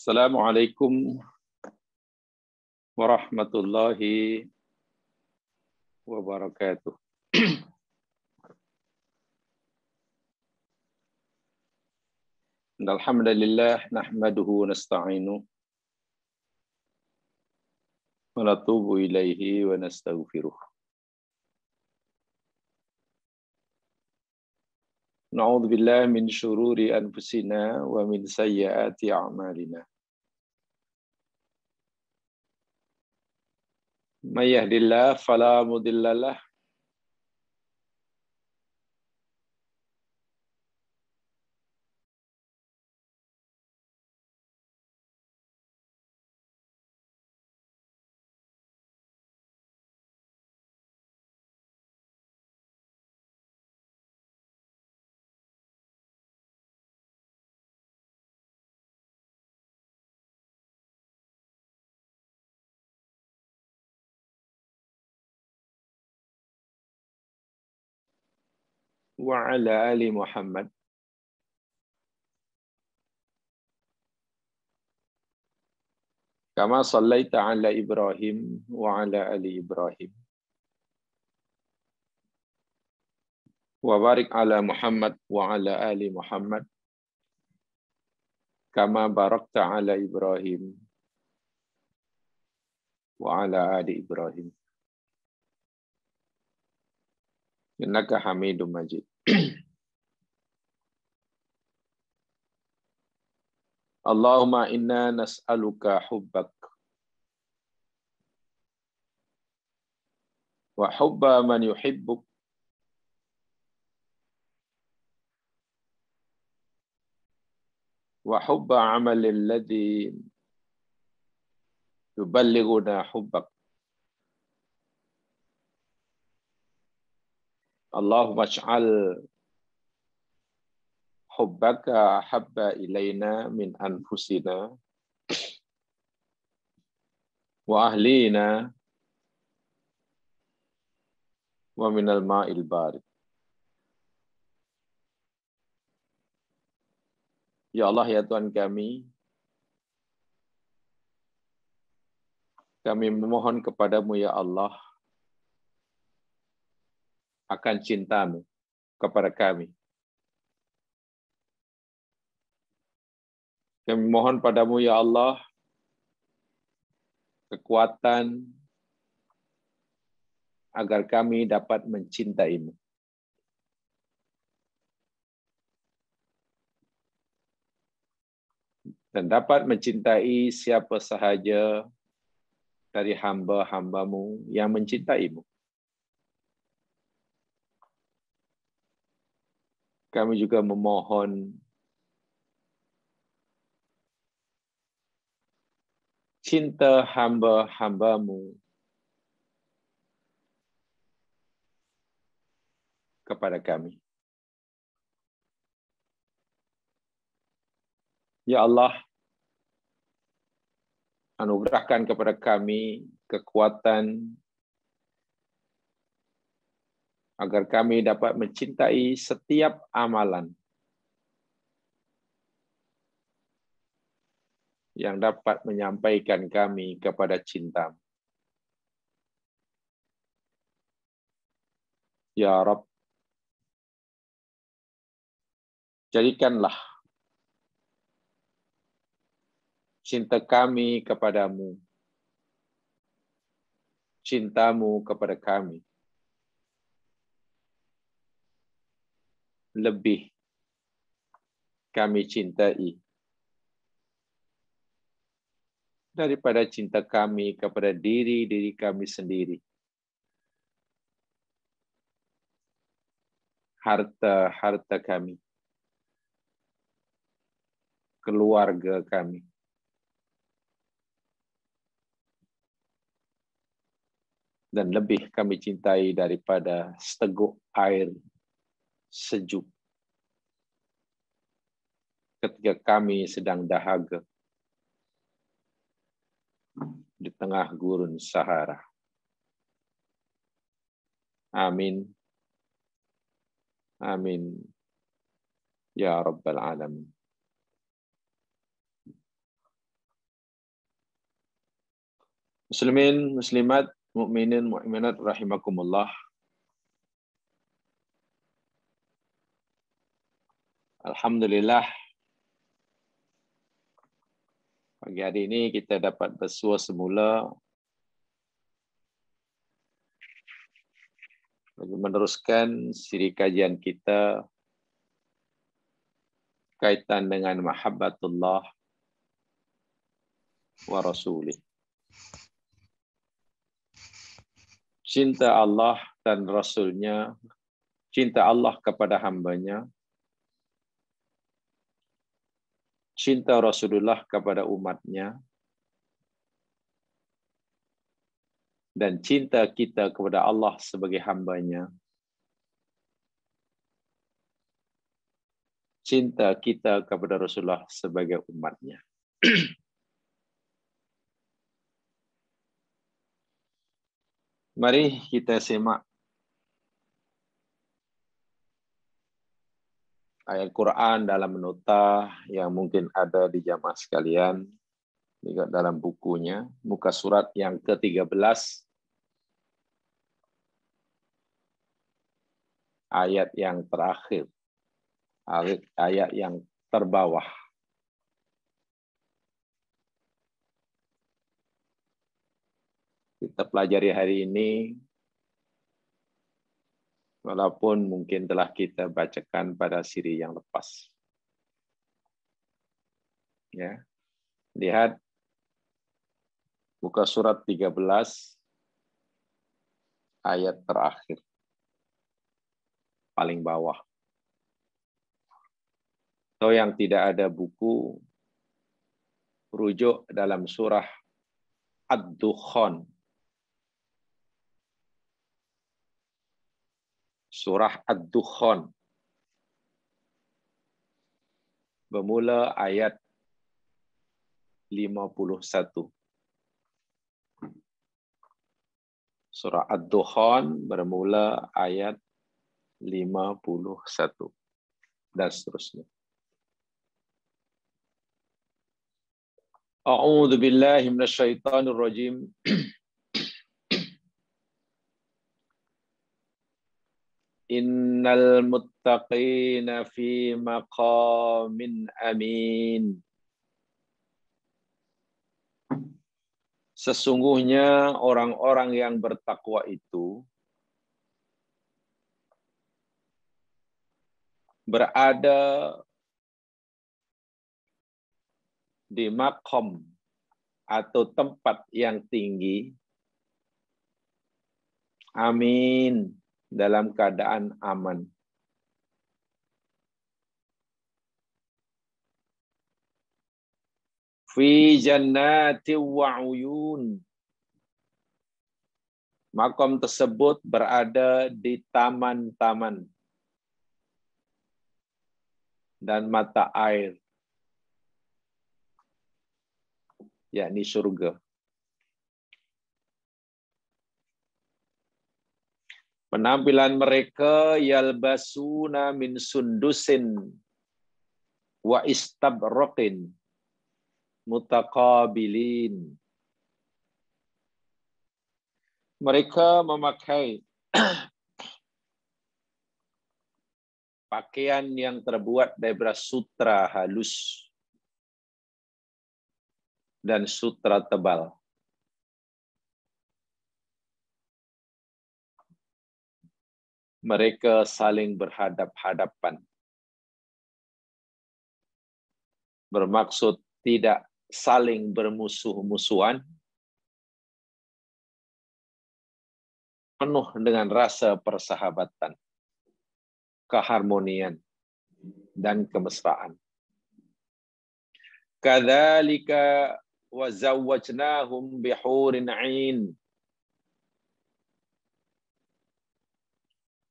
السلام عليكم ورحمة الله وبركاته إن الحمد لله نحمده ونستعينه ونتوب إليه ونستغفره نعوذ بالله من شرور أنفسنا ومن سيئات أعمالنا من يهد الله فلا مضل له wa barakta ala Ibrahim wa ala ali Ibrahim. اللهم إنا نسألك حبك وحب من يحبك وحب عمل الذي يبلغنا حبك Allahumma ja'al hubbaka habba ilaina min anfusina wa ahlina wa al ma'il barid. Ya Allah, ya Tuhan kami, kami memohon kepadamu, ya Allah, akan cintamu kepada kami. Kami mohon padamu ya Allah, kekuatan agar kami dapat mencintaimu. Dan dapat mencintai siapa sahaja dari hamba-hambamu yang mencintaimu. Kami juga memohon cinta hamba-hambamu kepada kami. Ya Allah, anugerahkan kepada kami kekuatan agar kami dapat mencintai setiap amalan yang dapat menyampaikan kami kepada cinta. Ya Rabb, jadikanlah cinta kami kepadamu, cintamu kepada kami, lebih kami cintai daripada cinta kami kepada diri-diri kami sendiri. Harta-harta kami. Keluarga kami. Dan lebih kami cintai daripada seteguk air sejuk. Ketika kami sedang dahaga di tengah gurun Sahara. Amin. Amin. Ya Rabbal Alamin. Muslimin, muslimat, mukminin, mukminat rahimakumullah. Alhamdulillah pagi hari ini kita dapat bersua semula bagi meneruskan siri kajian kita kaitan dengan mahabbatullah wa rasulih cinta Allah dan rasulnya cinta Allah kepada hambanya cinta Rasulullah kepada umatnya dan cinta kita kepada Allah sebagai hambanya. Cinta kita kepada Rasulullah sebagai umatnya. Mari kita simak ayat Quran dalam nota yang mungkin ada di jamaah sekalian juga dalam bukunya muka surat yang ke-13 ayat yang terakhir ayat yang terbawah kita pelajari hari ini walaupun mungkin telah kita bacakan pada siri yang lepas. Ya. Lihat buka surat 13 ayat terakhir paling bawah. Atau yang tidak ada buku rujuk dalam surah ad dukhon surah Ad-Dukhan. Bermula ayat 51. Surah Ad-Dukhan bermula ayat 51 dan seterusnya. A'udzu billahi minasyaitonir rajim. Innal muttaqina fi maqamin amin. Sesungguhnya orang-orang yang bertakwa itu berada di makom atau tempat yang tinggi. Amin dalam keadaan aman. Fi jannati wa uyun. Makom tersebut berada di taman-taman dan mata air, yakni surga. Penampilan mereka yalbasuna min sundusin wa istabrokin mutakabilin. Mereka memakai pakaian yang terbuat dari sutra halus dan sutra tebal. mereka saling berhadap-hadapan. Bermaksud tidak saling bermusuh-musuhan, penuh dengan rasa persahabatan, keharmonian, dan kemesraan. Kadzalika wazawwajnahum bihurin 'ain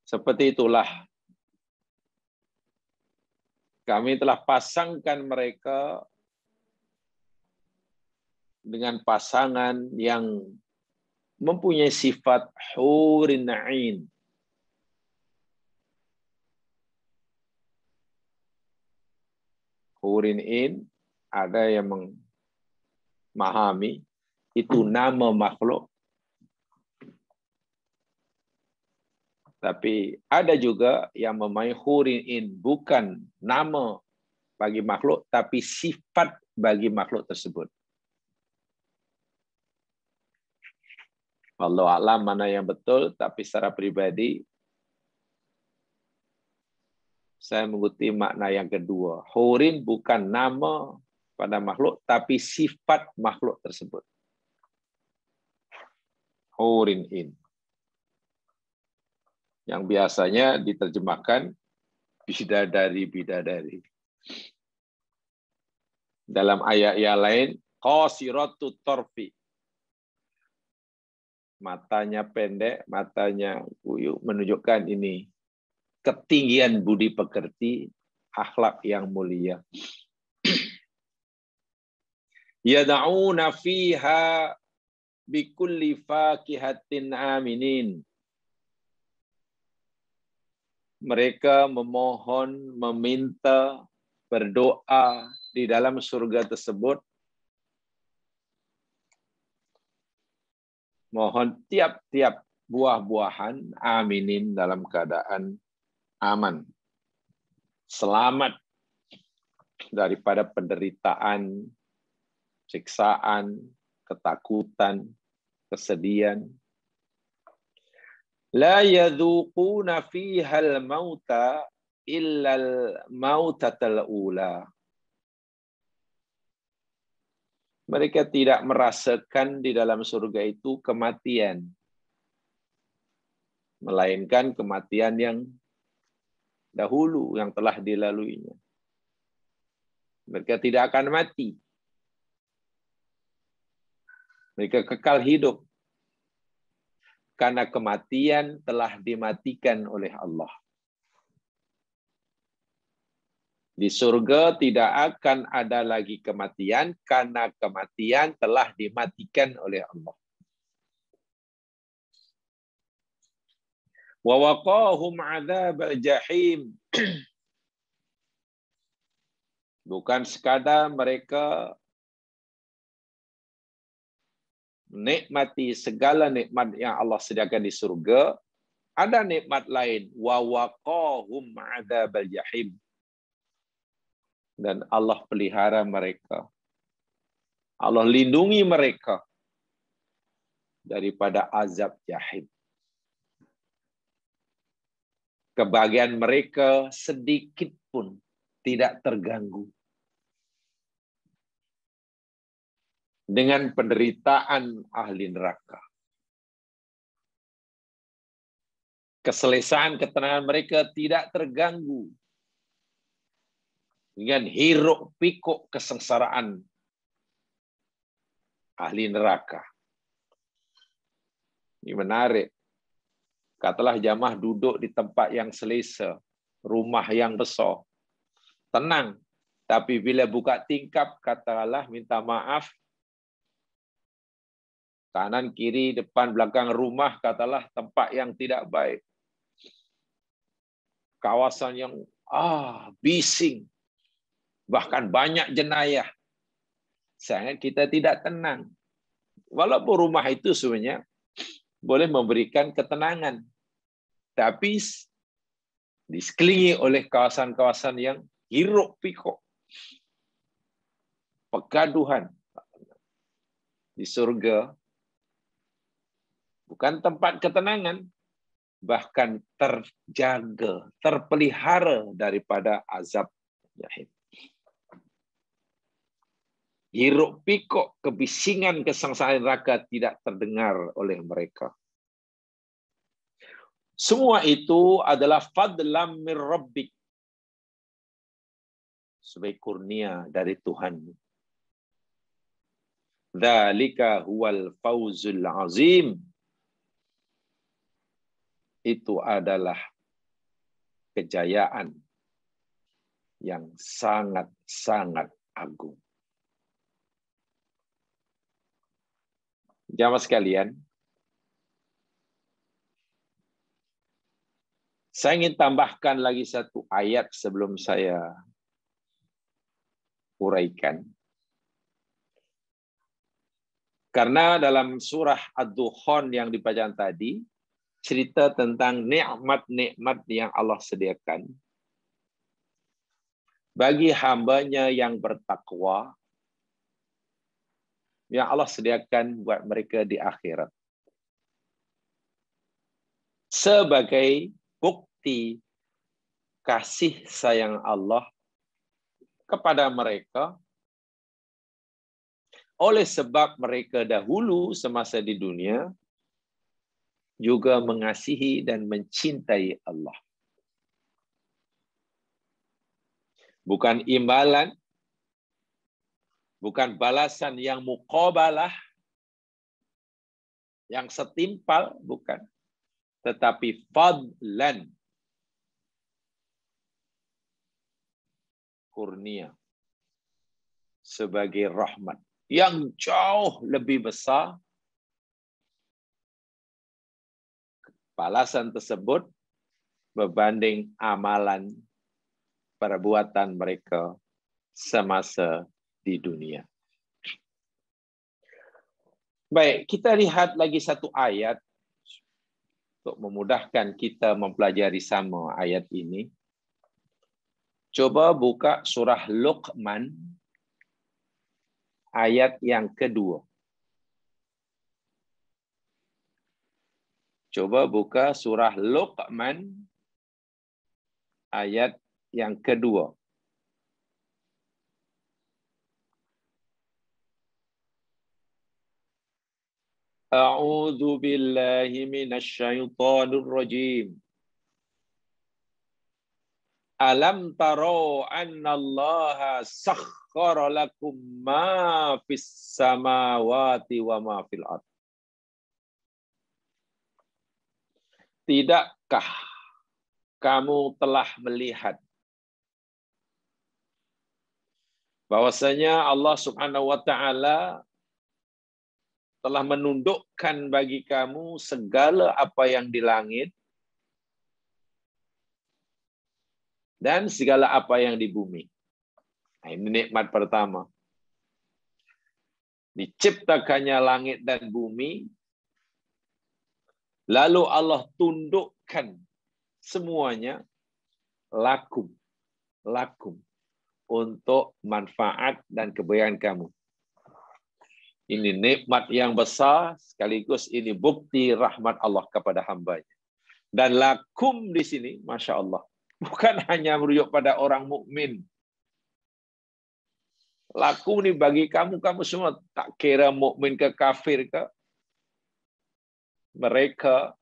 Seperti itulah kami telah pasangkan mereka dengan pasangan yang mempunyai sifat hurin na'in. Hurin in, ada yang memahami, itu nama makhluk. Tapi ada juga yang memain hurin in bukan nama bagi makhluk tapi sifat bagi makhluk tersebut. Allah alam mana yang betul tapi secara pribadi saya mengikuti makna yang kedua. Hurin bukan nama pada makhluk tapi sifat makhluk tersebut. Hurin in yang biasanya diterjemahkan bidadari-bidadari. Dalam ayat yang lain, kosirotu torfi. Matanya pendek, matanya kuyuk menunjukkan ini ketinggian budi pekerti, akhlak yang mulia. Yada'una fiha bikulli fakihatin aminin mereka memohon, meminta, berdoa di dalam surga tersebut. Mohon tiap-tiap buah-buahan aminin dalam keadaan aman. Selamat daripada penderitaan, siksaan, ketakutan, kesedihan, La يذوقون fihal mauta illal mautatal الأولى. Mereka tidak merasakan di dalam surga itu kematian. Melainkan kematian yang dahulu, yang telah dilaluinya. Mereka tidak akan mati. Mereka kekal hidup karena kematian telah dimatikan oleh Allah. Di surga tidak akan ada lagi kematian karena kematian telah dimatikan oleh Allah. Wa waqahum jahim Bukan sekadar mereka nikmati segala nikmat yang Allah sediakan di surga, ada nikmat lain, wa waqahum adzabal jahim. Dan Allah pelihara mereka. Allah lindungi mereka daripada azab jahim. Kebahagiaan mereka sedikit pun tidak terganggu dengan penderitaan ahli neraka. Keselesaan ketenangan mereka tidak terganggu dengan hiruk pikuk kesengsaraan ahli neraka. Ini menarik. Katalah jamaah duduk di tempat yang selesa, rumah yang besar. Tenang. Tapi bila buka tingkap, katalah minta maaf, kanan, kiri, depan, belakang rumah, katalah tempat yang tidak baik. Kawasan yang ah bising, bahkan banyak jenayah. Sangat kita tidak tenang. Walaupun rumah itu sebenarnya boleh memberikan ketenangan. Tapi diselingi oleh kawasan-kawasan yang hiruk pikuk. Pegaduhan. Di surga bukan tempat ketenangan, bahkan terjaga, terpelihara daripada azab jahil. Hiruk pikuk kebisingan kesengsaraan neraka tidak terdengar oleh mereka. Semua itu adalah fadlam min rabbik. Sebagai kurnia dari Tuhan. Dzalika huwal fauzul azim itu adalah kejayaan yang sangat-sangat agung. Jamaah sekalian, saya ingin tambahkan lagi satu ayat sebelum saya uraikan. Karena dalam surah Ad-Dukhon yang dipajang tadi, cerita tentang nikmat-nikmat yang Allah sediakan bagi hambanya yang bertakwa yang Allah sediakan buat mereka di akhirat sebagai bukti kasih sayang Allah kepada mereka oleh sebab mereka dahulu semasa di dunia juga mengasihi dan mencintai Allah. Bukan imbalan, bukan balasan yang mukobalah, yang setimpal, bukan. Tetapi fadlan, kurnia, sebagai rahmat yang jauh lebih besar Balasan tersebut berbanding amalan perbuatan mereka semasa di dunia. Baik, kita lihat lagi satu ayat untuk memudahkan kita mempelajari sama ayat ini. Coba buka surah Luqman ayat yang kedua. Coba buka surah Luqman ayat yang kedua. A'udzu billahi minasy syaithanir rajim. Alam taro anna Allah sakhkhara lakum ma fis samawati wa ma fil ardh Tidakkah kamu telah melihat bahwasanya Allah Subhanahu wa taala telah menundukkan bagi kamu segala apa yang di langit dan segala apa yang di bumi. Nah, ini nikmat pertama. Diciptakannya langit dan bumi Lalu Allah tundukkan semuanya lakum, lakum untuk manfaat dan kebaikan kamu. Ini nikmat yang besar, sekaligus ini bukti rahmat Allah kepada hambanya. Dan lakum di sini, Masya Allah, bukan hanya merujuk pada orang mukmin. Lakum ini bagi kamu, kamu semua tak kira mukmin ke kafir ke, mereka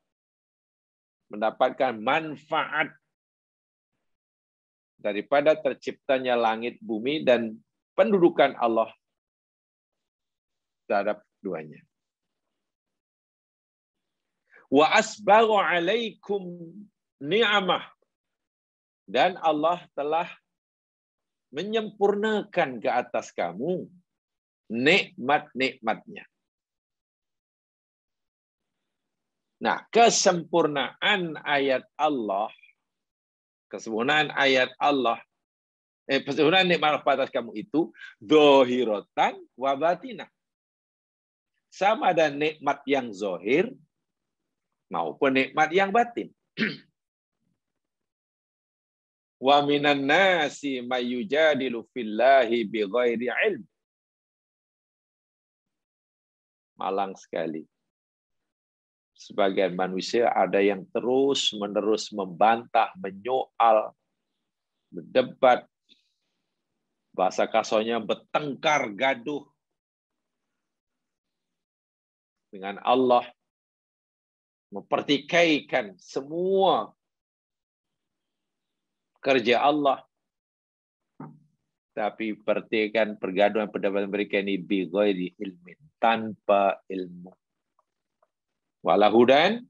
mendapatkan manfaat daripada terciptanya langit bumi dan pendudukan Allah terhadap duanya. Wa asbaru alaikum ni'amah dan Allah telah menyempurnakan ke atas kamu nikmat-nikmatnya. Nah, kesempurnaan ayat Allah, kesempurnaan ayat Allah, eh, kesempurnaan nikmat Allah atas kamu itu dohirotan wabatina. Sama ada nikmat yang zohir maupun nikmat yang batin. Wa minan nasi mayyujadilu fillahi ghairi ilm. Malang sekali sebagian manusia ada yang terus-menerus membantah, menyoal, berdebat, bahasa kasarnya bertengkar gaduh dengan Allah, mempertikaikan semua kerja Allah. Tapi pertikaian pergaduhan pendapat mereka ini di ilmu tanpa ilmu. Wala hudan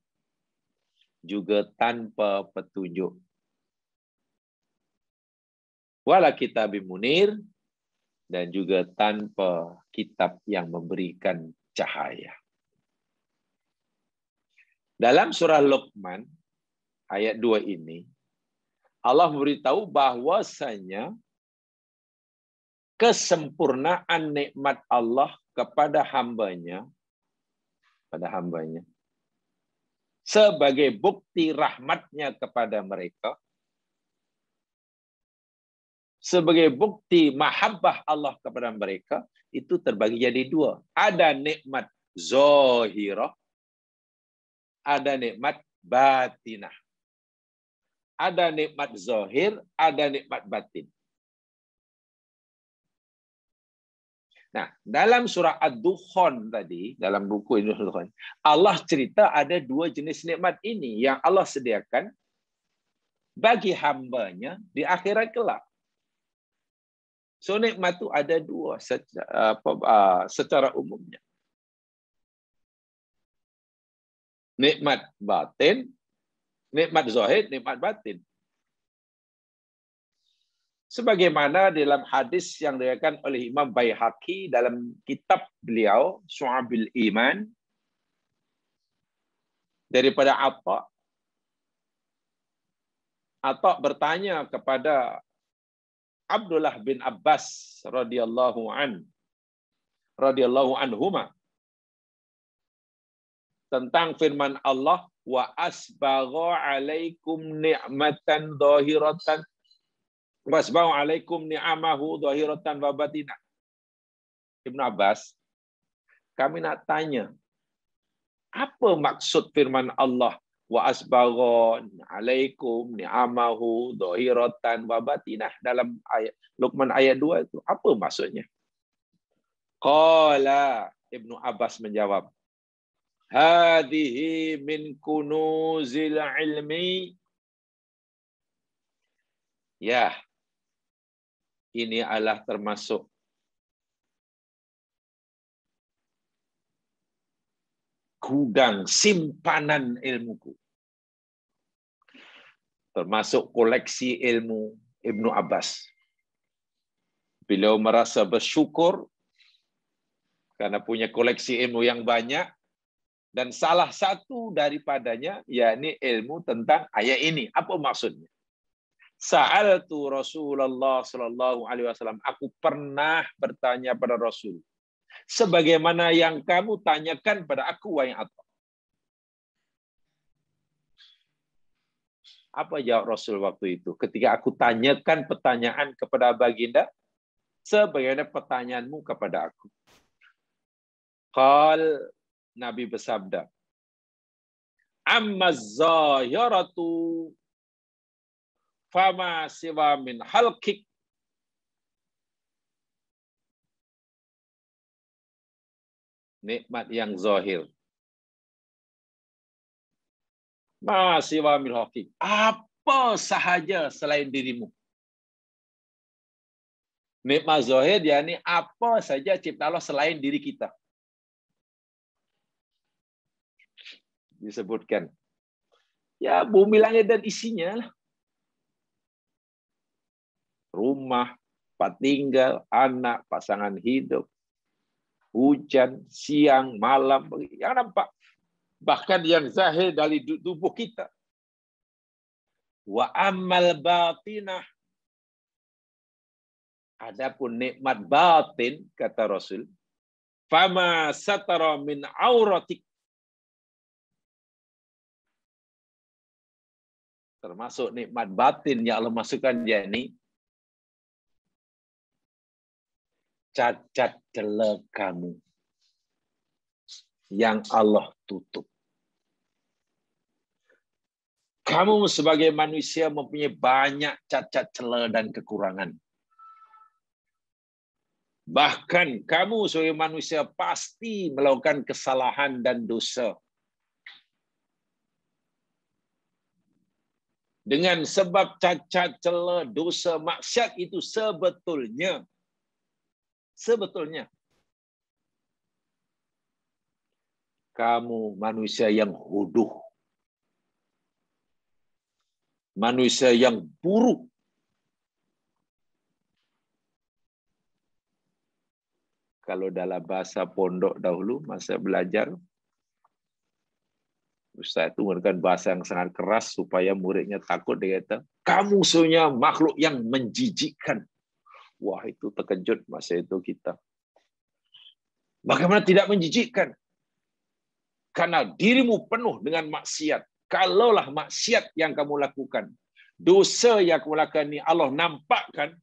juga tanpa petunjuk. Wala kitab munir dan juga tanpa kitab yang memberikan cahaya. Dalam surah Luqman ayat 2 ini Allah memberitahu bahwasanya kesempurnaan nikmat Allah kepada hambanya pada hambanya sebagai bukti rahmatnya kepada mereka, sebagai bukti mahabbah Allah kepada mereka, itu terbagi jadi dua. Ada nikmat zohirah, ada nikmat batinah. Ada nikmat zohir, ada nikmat batin. Nah, dalam surah Ad-Dukhan tadi, dalam buku ini Ad-Dukhan, Allah cerita ada dua jenis nikmat ini yang Allah sediakan bagi hambanya di akhirat kelak. So nikmat itu ada dua ah, secara umumnya. Nikmat batin, nikmat zahid, nikmat batin sebagaimana dalam hadis yang diriwayatkan oleh Imam Baihaqi dalam kitab beliau Syu'abil Iman daripada apa atau bertanya kepada Abdullah bin Abbas radhiyallahu an radhiyallahu anhuma tentang firman Allah wa asbagha alaikum ni'matan zahiratan Wasbau alaikum ni'amahu dohiratan wabatina. Ibnu Abbas, kami nak tanya, apa maksud firman Allah wa asbaghon alaikum ni'amahu dhahiratan wa batinah dalam ayat Luqman ayat 2 itu apa maksudnya qala Ibnu Abbas menjawab hadhihi min kunuzil ilmi ya ini adalah termasuk gudang simpanan ilmuku. Termasuk koleksi ilmu Ibnu Abbas. Beliau merasa bersyukur karena punya koleksi ilmu yang banyak dan salah satu daripadanya yakni ilmu tentang ayat ini. Apa maksudnya? Sa'altu Rasulullah sallallahu alaihi wasallam. Aku pernah bertanya pada Rasul. Sebagaimana yang kamu tanyakan pada aku wahai Atha. Apa jawab Rasul waktu itu? Ketika aku tanyakan pertanyaan kepada Baginda, sebagaimana pertanyaanmu kepada aku. Qal Nabi bersabda, Amma zahiratu fama siwa min halkik nikmat yang zahir ma siwa min halkik apa sahaja selain dirimu nikmat zahir yakni apa saja cipta Allah selain diri kita disebutkan ya bumi langit dan isinya lah rumah, tempat tinggal, anak, pasangan hidup, hujan, siang, malam, yang nampak. Bahkan yang zahir dari tubuh kita. Wa amal batinah. Adapun nikmat batin, kata Rasul, fama satara min auratik. Termasuk nikmat batin yang Allah masukkan yakni cacat jelek kamu yang Allah tutup. Kamu sebagai manusia mempunyai banyak cacat celah dan kekurangan. Bahkan kamu sebagai manusia pasti melakukan kesalahan dan dosa. Dengan sebab cacat celah dosa maksiat itu sebetulnya sebetulnya. Kamu manusia yang huduh. Manusia yang buruk. Kalau dalam bahasa pondok dahulu, masa belajar, Ustaz itu menggunakan bahasa yang sangat keras supaya muridnya takut. Dia kata, kamu sebenarnya makhluk yang menjijikkan. Wah itu terkejut masa itu kita. Bagaimana tidak menjijikkan? Karena dirimu penuh dengan maksiat. Kalaulah maksiat yang kamu lakukan, dosa yang kamu lakukan ini Allah nampakkan,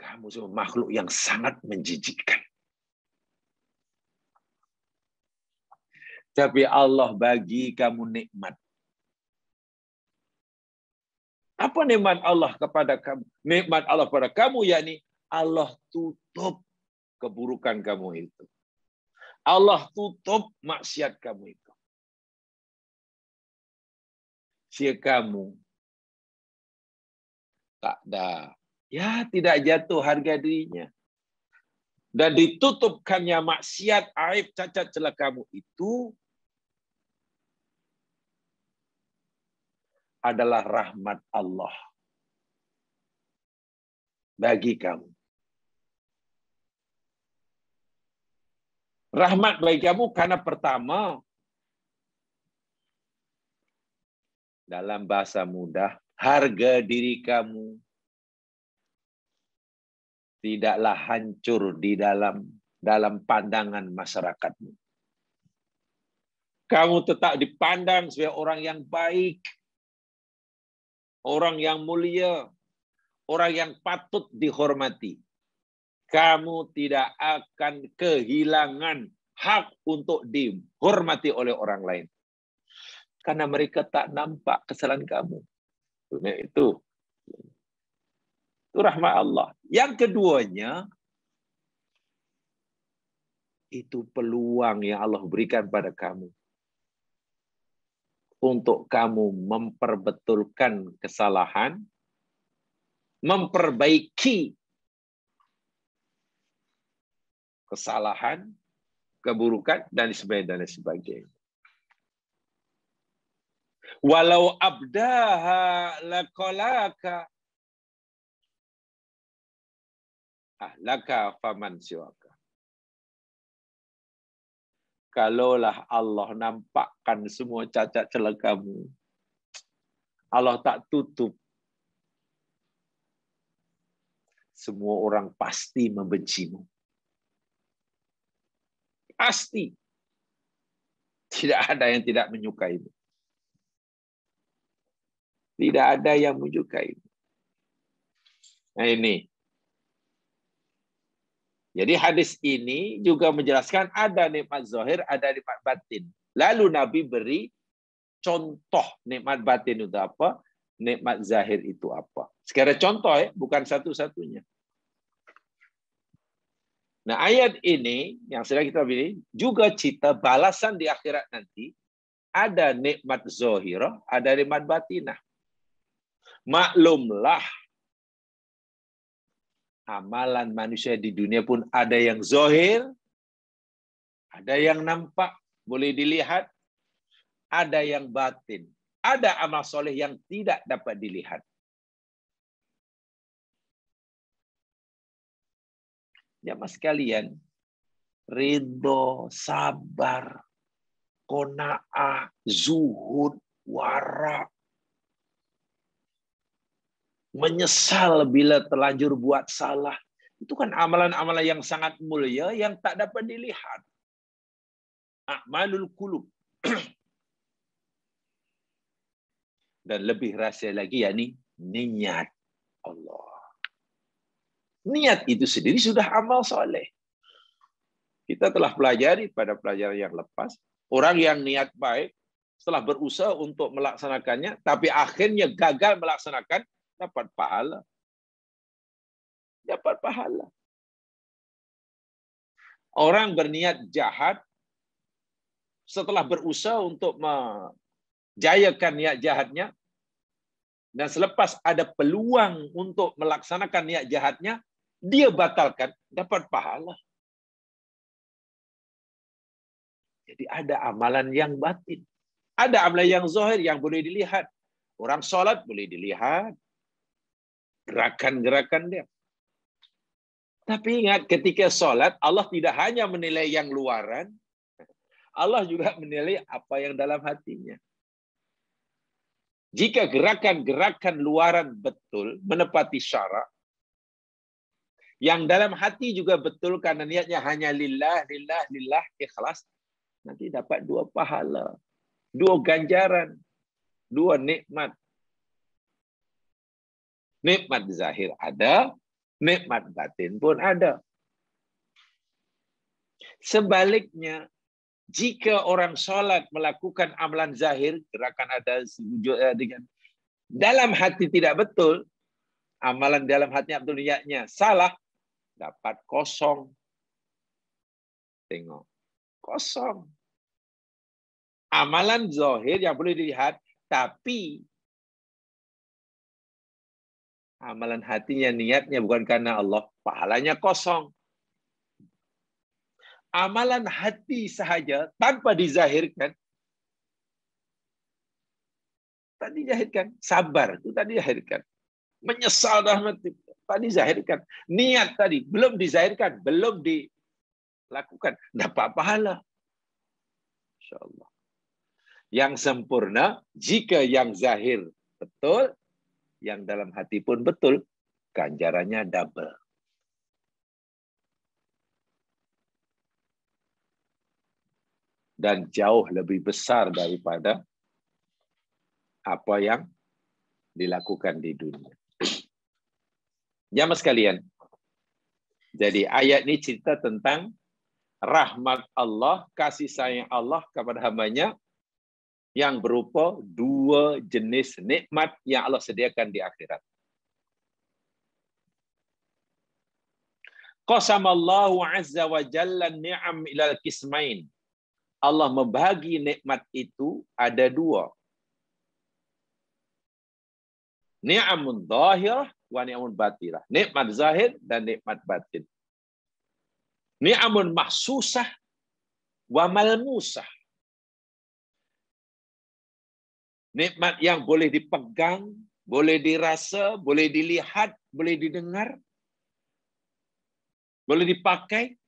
kamu semua makhluk yang sangat menjijikkan. Tapi Allah bagi kamu nikmat. Apa nikmat Allah kepada kamu? Nikmat Allah kepada kamu yakni Allah tutup keburukan kamu itu. Allah tutup maksiat kamu itu. Si kamu tak ada ya tidak jatuh harga dirinya dan ditutupkannya maksiat aib cacat celah kamu itu adalah rahmat Allah bagi kamu. Rahmat bagi kamu karena pertama dalam bahasa mudah harga diri kamu tidaklah hancur di dalam dalam pandangan masyarakatmu. Kamu tetap dipandang sebagai orang yang baik, orang yang mulia, orang yang patut dihormati. Kamu tidak akan kehilangan hak untuk dihormati oleh orang lain. Karena mereka tak nampak kesalahan kamu. itu. Itu rahmat Allah. Yang keduanya, itu peluang yang Allah berikan pada kamu untuk kamu memperbetulkan kesalahan, memperbaiki kesalahan, keburukan, dan sebagainya. Dan sebagainya. Walau abdaha lakolaka ahlaka faman siwaka. Kalaulah Allah nampakkan semua cacat celah kamu, Allah tak tutup. Semua orang pasti membencimu. Pasti. Tidak ada yang tidak menyukaimu. Tidak ada yang menyukaimu. Nah ini, jadi hadis ini juga menjelaskan ada nikmat zahir, ada nikmat batin. Lalu Nabi beri contoh nikmat batin itu apa, nikmat zahir itu apa. Sekarang contoh ya, bukan satu-satunya. Nah ayat ini yang sudah kita pilih juga cita balasan di akhirat nanti ada nikmat zahir, ada nikmat batinah. Maklumlah amalan manusia di dunia pun ada yang zohir, ada yang nampak, boleh dilihat, ada yang batin. Ada amal soleh yang tidak dapat dilihat. Jamaah mas sekalian, ridho, sabar, kona'ah, zuhud, warak, menyesal bila terlanjur buat salah. Itu kan amalan-amalan yang sangat mulia yang tak dapat dilihat. Amalul kulub. Dan lebih rahasia lagi yakni niat Allah. Niat itu sendiri sudah amal soleh. Kita telah pelajari pada pelajaran yang lepas, orang yang niat baik setelah berusaha untuk melaksanakannya, tapi akhirnya gagal melaksanakan, dapat pahala. Dapat pahala. Orang berniat jahat setelah berusaha untuk menjayakan niat jahatnya dan selepas ada peluang untuk melaksanakan niat jahatnya, dia batalkan, dapat pahala. Jadi ada amalan yang batin. Ada amalan yang zahir yang boleh dilihat. Orang sholat boleh dilihat gerakan-gerakan dia. Tapi ingat ketika sholat, Allah tidak hanya menilai yang luaran, Allah juga menilai apa yang dalam hatinya. Jika gerakan-gerakan luaran betul, menepati syarat, yang dalam hati juga betul karena niatnya hanya lillah, lillah, lillah, ikhlas, nanti dapat dua pahala, dua ganjaran, dua nikmat. Nikmat zahir ada, nikmat batin pun ada. Sebaliknya, jika orang sholat melakukan amalan zahir, gerakan ada eh, dengan dalam hati tidak betul, amalan dalam hati Abdul niatnya salah, dapat kosong. Tengok, kosong. Amalan zahir yang boleh dilihat, tapi amalan hatinya, niatnya bukan karena Allah, pahalanya kosong. Amalan hati saja tanpa dizahirkan, tadi zahirkan, sabar itu tadi zahirkan, menyesal rahmat tadi zahirkan, niat tadi belum dizahirkan, belum dilakukan, dapat pahala. Insya Allah. Yang sempurna jika yang zahir betul, yang dalam hati pun betul, ganjarannya double. Dan jauh lebih besar daripada apa yang dilakukan di dunia. Jamaah sekalian, jadi ayat ini cerita tentang rahmat Allah, kasih sayang Allah kepada hambanya yang berupa dua jenis nikmat yang Allah sediakan di akhirat. Qasamallahu azza wa jalla ni'am ilal kismain. Allah membagi nikmat itu ada dua. Ni'amun zahirah wa ni'amun batirah. Nikmat zahir dan nikmat batin. Ni'amun mahsusah wa malmusah. Nikmat yang boleh dipegang, boleh dirasa, boleh dilihat, boleh didengar, boleh dipakai.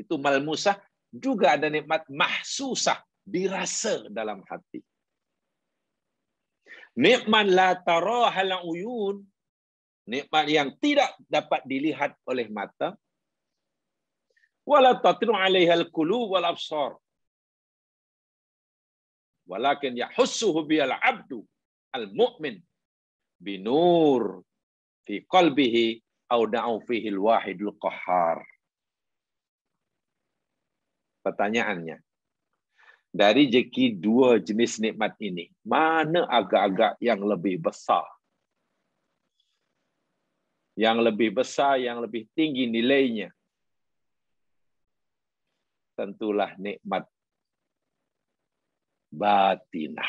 Itu malmusah. Juga ada nikmat mahsusah, dirasa dalam hati. Nikmat la tarahal uyun, nikmat yang tidak dapat dilihat oleh mata, wala tatru 'alaiha al wal absar walakin yahussuhu bihal abdu al mu'min binur fi qalbihi au da'u fihi al wahidul qahhar pertanyaannya dari jeki dua jenis nikmat ini mana agak-agak yang lebih besar yang lebih besar yang lebih tinggi nilainya tentulah nikmat batinah.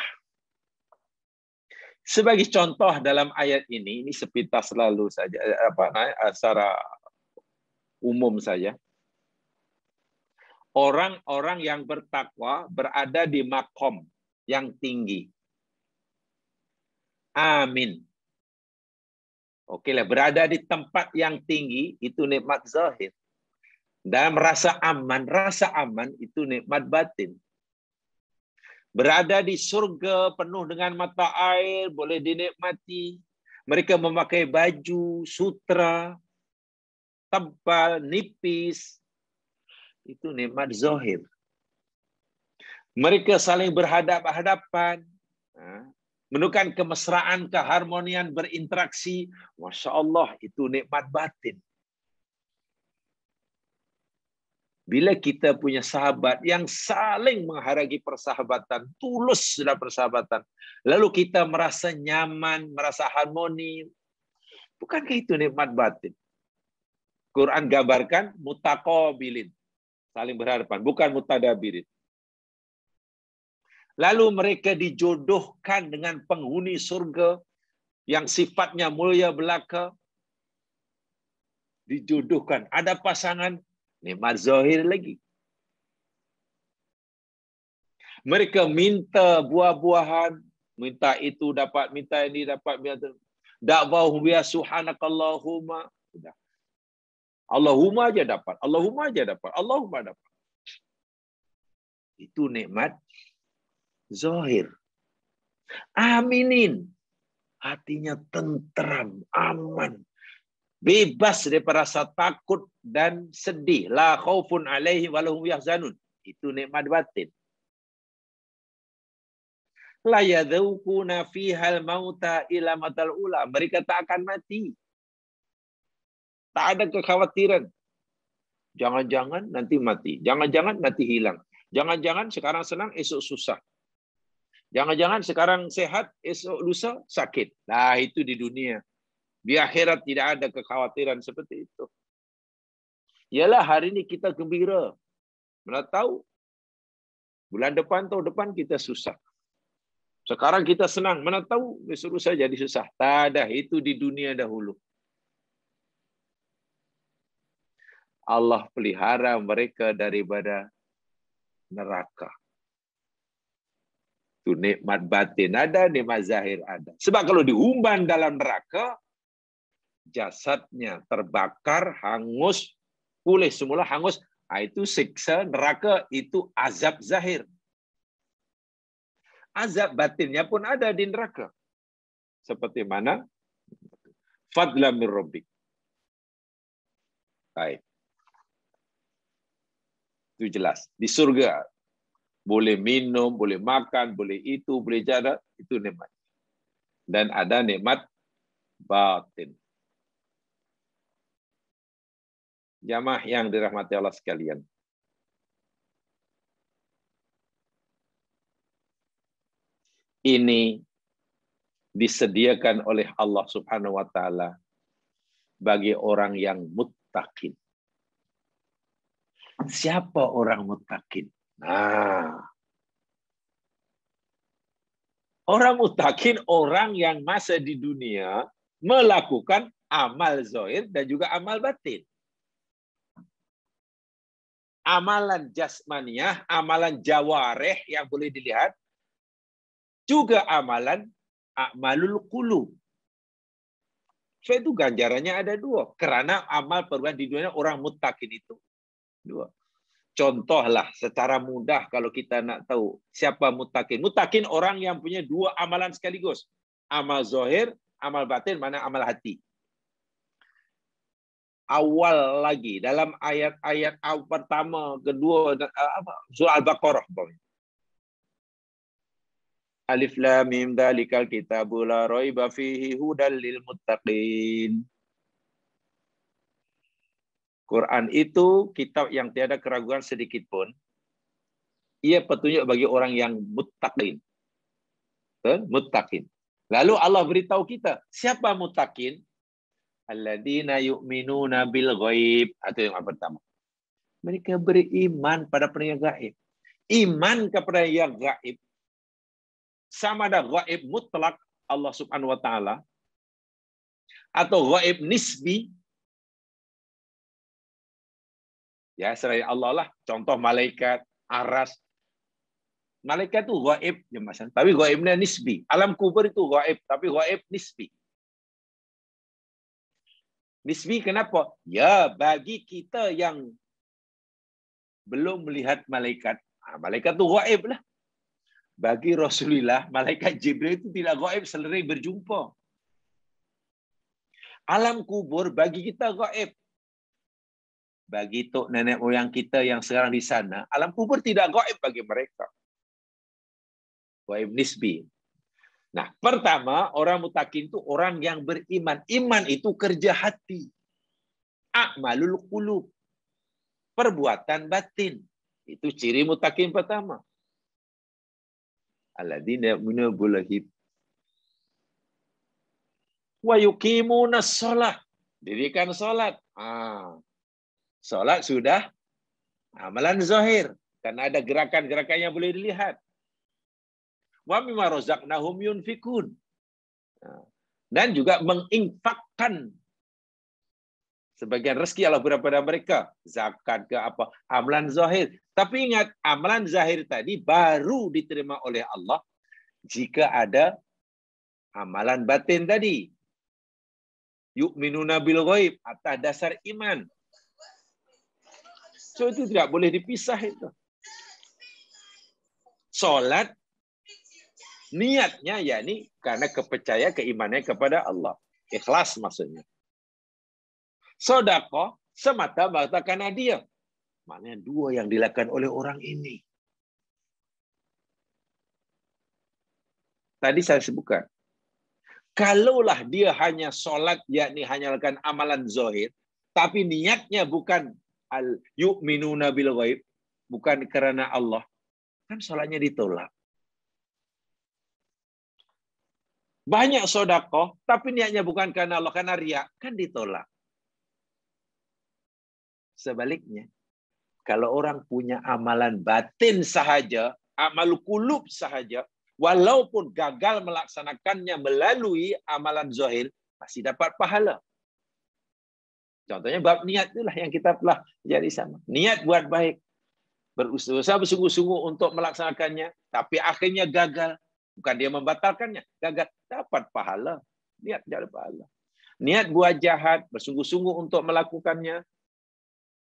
Sebagai contoh dalam ayat ini, ini sepintas selalu saja eh, apa namanya eh, secara umum saja. Orang-orang yang bertakwa berada di makom yang tinggi. Amin. Oke lah, berada di tempat yang tinggi itu nikmat zahir. Dan merasa aman, rasa aman itu nikmat batin berada di surga penuh dengan mata air, boleh dinikmati. Mereka memakai baju, sutra, tebal, nipis. Itu nikmat zohir. Mereka saling berhadap-hadapan. Menunjukkan kemesraan, keharmonian, berinteraksi. Masya Allah, itu nikmat batin. Bila kita punya sahabat yang saling menghargai persahabatan, tulus dalam persahabatan, lalu kita merasa nyaman, merasa harmoni, bukankah itu nikmat batin? Quran gambarkan mutakobilin, saling berhadapan, bukan mutadabirin. Lalu mereka dijodohkan dengan penghuni surga yang sifatnya mulia belaka. Dijodohkan. Ada pasangan nikmat zahir lagi. Mereka minta buah-buahan, minta itu dapat, minta ini dapat, minta itu. Da'wahu biya subhanakallahumma. Sudah. Allahumma aja dapat, Allahumma aja dapat, Allahumma dapat. Itu nikmat zahir. Aminin. Hatinya tenteram, aman, bebas daripada rasa takut dan sedih. La khaufun alaihi walahum yahzanun. Itu nikmat batin. La yadhukuna fihal mauta ila matal ula. Mereka tak akan mati. Tak ada kekhawatiran. Jangan-jangan nanti mati. Jangan-jangan nanti hilang. Jangan-jangan sekarang senang, esok susah. Jangan-jangan sekarang sehat, esok lusa sakit. Nah, itu di dunia. Di akhirat tidak ada kekhawatiran seperti itu. Ialah hari ini kita gembira. Mana tahu bulan depan atau depan kita susah. Sekarang kita senang, mana tahu besok saya jadi susah. Tak itu di dunia dahulu. Allah pelihara mereka daripada neraka. Itu nikmat batin ada, nikmat zahir ada. Sebab kalau diumban dalam neraka, jasadnya terbakar, hangus, pulih semula hangus, ah, itu siksa neraka, itu azab zahir. Azab batinnya pun ada di neraka. Seperti mana? Fadla min Baik. Itu jelas. Di surga boleh minum, boleh makan, boleh itu, boleh jarak, itu nikmat. Dan ada nikmat batin. jamaah yang dirahmati Allah sekalian. Ini disediakan oleh Allah Subhanahu wa taala bagi orang yang muttaqin. Siapa orang muttaqin? Nah, orang muttaqin orang yang masa di dunia melakukan amal zohir dan juga amal batin amalan jasmaniah, amalan jawareh yang boleh dilihat, juga amalan amalul kulu. So itu ganjarannya ada dua. Karena amal perbuatan di dunia orang mutakin itu dua. Contohlah secara mudah kalau kita nak tahu siapa mutakin. Mutakin orang yang punya dua amalan sekaligus. Amal zohir, amal batin, mana amal hati awal lagi dalam ayat-ayat pertama, kedua eh, apa surah Al-Baqarah Alif lam mim dzalikal kitabu la raiba fihi hudal lil muttaqin. Quran itu kitab yang tiada keraguan sedikit pun. Ia petunjuk bagi orang yang muttaqin. Eh, muttaqin. Lalu Allah beritahu kita, siapa muttaqin? Alladina yu'minuna bil ghaib. Itu yang pertama. Mereka beriman pada penia gaib. Iman kepada yang gaib sama ada gaib mutlak Allah Subhanahu wa taala atau gaib nisbi ya selain Allah lah contoh malaikat aras malaikat itu gaib ya mas tapi gaibnya nisbi alam kubur itu gaib tapi gaib nisbi Nisbi kenapa? Ya bagi kita yang belum melihat malaikat. Ah, malaikat itu gaib lah. Bagi Rasulullah, malaikat Jibril itu tidak gaib selalu berjumpa. Alam kubur bagi kita gaib. Bagi tok nenek moyang kita yang sekarang di sana, alam kubur tidak gaib bagi mereka. Gaib nisbi. Nah, pertama orang mutakin itu orang yang beriman. Iman itu kerja hati. akmalul qulub. Perbuatan batin. Itu ciri mutakin pertama. Alladzina yu'minuna bil wa yuqimuna shalah. Dirikan salat. Ah. Salat sudah amalan zahir karena ada gerakan-gerakan yang boleh dilihat. Wa mimma razaqnahum yunfikun. Ya. Dan juga menginfakkan sebagian rezeki Allah berapa pada mereka, zakat ke apa, amalan zahir. Tapi ingat, amalan zahir tadi baru diterima oleh Allah jika ada amalan batin tadi. Yu'minuna bil ghaib atas dasar iman. So itu tidak boleh dipisah itu. Salat Niatnya yakni karena kepercayaan keimanannya kepada Allah. Ikhlas maksudnya. Sodako semata-mata karena dia. Maknanya dua yang dilakukan oleh orang ini. Tadi saya sebutkan. Kalaulah dia hanya sholat, yakni hanya lakukan amalan zohir, tapi niatnya bukan al yuk bil bukan karena Allah, kan sholatnya ditolak. banyak sodakoh, tapi niatnya bukan karena Allah, karena ria, kan ditolak. Sebaliknya, kalau orang punya amalan batin sahaja, amal kulub sahaja, walaupun gagal melaksanakannya melalui amalan zahir, masih dapat pahala. Contohnya bab niat itulah yang kita telah jadi sama. Niat buat baik, berusaha bersungguh-sungguh untuk melaksanakannya, tapi akhirnya gagal. Bukan dia membatalkannya. Gagal. Dapat pahala. Niat jadi pahala. Niat buat jahat, bersungguh-sungguh untuk melakukannya.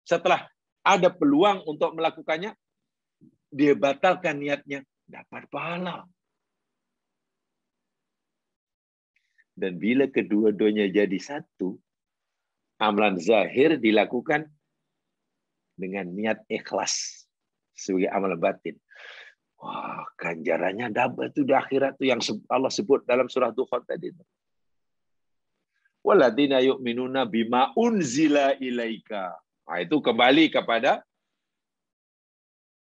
Setelah ada peluang untuk melakukannya, dia batalkan niatnya. Dapat pahala. Dan bila kedua-duanya jadi satu, amalan zahir dilakukan dengan niat ikhlas sebagai amalan batin. Wah, ganjarannya dapat itu di akhirat tuh yang Allah sebut dalam surah Dukhan tadi. Waladina yu'minuna bima unzila ilaika. Nah, itu kembali kepada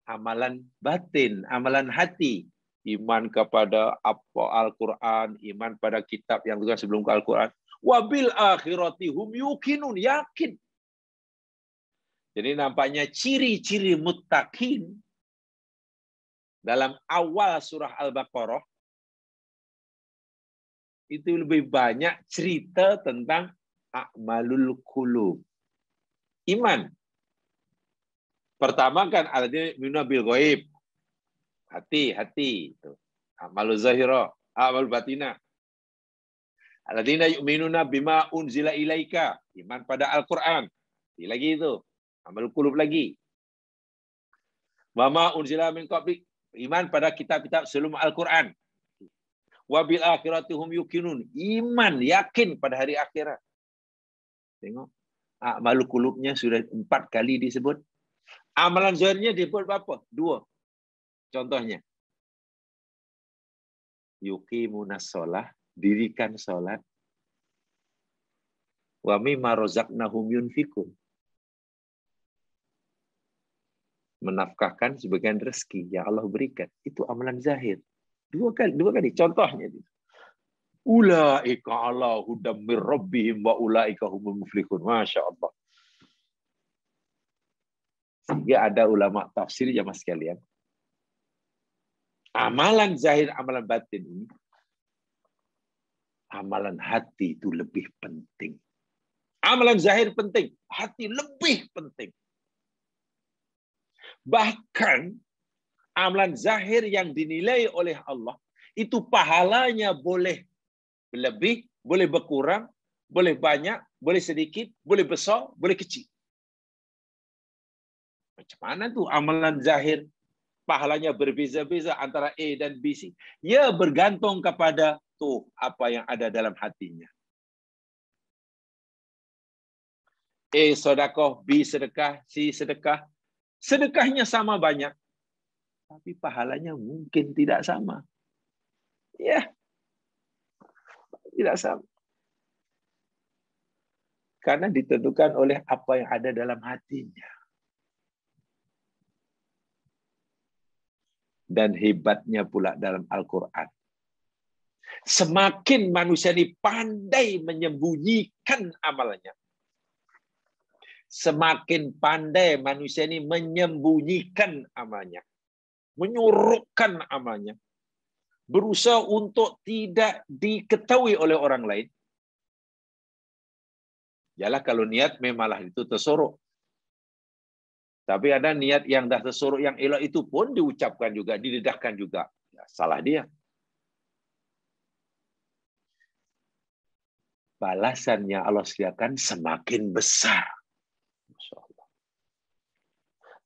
amalan batin, amalan hati. Iman kepada Al-Quran, iman pada kitab yang juga sebelum ke Al-Quran. Wabil akhirati hum yukinun, yakin. Jadi nampaknya ciri-ciri mutakin dalam awal surah Al-Baqarah itu lebih banyak cerita tentang amalul kulub. Iman. Pertama kan alatnya minna bil goib. Hati-hati. Amalul zahira. Amalul batina. Aladina yu'minuna bima unzila ilaika. Iman pada Al-Quran. Lagi itu. Amalul kulub lagi. Mama unzila min qablik Iman pada kitab-kitab sebelum Al-Quran. Wabil akhiratihum yukinun. Iman, yakin pada hari akhirat. Tengok. Amalu ah, kulubnya sudah empat kali disebut. Amalan zahirnya disebut berapa? Dua. Contohnya. yuki munasolah Dirikan sholat. Wa mimma rozaknahum yunfikun menafkahkan sebagian rezeki yang Allah berikan. Itu amalan zahir. Dua kali, dua kali contohnya. Ulaika ala hudam mir wa ulaika humul muflihun. Masya Sehingga ada ulama tafsir ya mas kalian Amalan zahir, amalan batin ini amalan hati itu lebih penting. Amalan zahir penting, hati lebih penting. Bahkan amalan zahir yang dinilai oleh Allah itu pahalanya boleh lebih, boleh berkurang, boleh banyak, boleh sedikit, boleh besar, boleh kecil. Macam mana tuh amalan zahir pahalanya berbeza-beza antara A dan B, C? Ya bergantung kepada tuh apa yang ada dalam hatinya. A sedekah B sedekah, C sedekah, Sedekahnya sama banyak, tapi pahalanya mungkin tidak sama. Ya, tidak sama. Karena ditentukan oleh apa yang ada dalam hatinya. Dan hebatnya pula dalam Al-Quran. Semakin manusia ini pandai menyembunyikan amalnya, Semakin pandai manusia ini menyembunyikan amalnya. menyuruhkan amalnya. Berusaha untuk tidak diketahui oleh orang lain. Yalah kalau niat memanglah itu tersorok. Tapi ada niat yang dah tersorok yang elok itu pun diucapkan juga, didedahkan juga. Ya, salah dia. Balasannya Allah sediakan semakin besar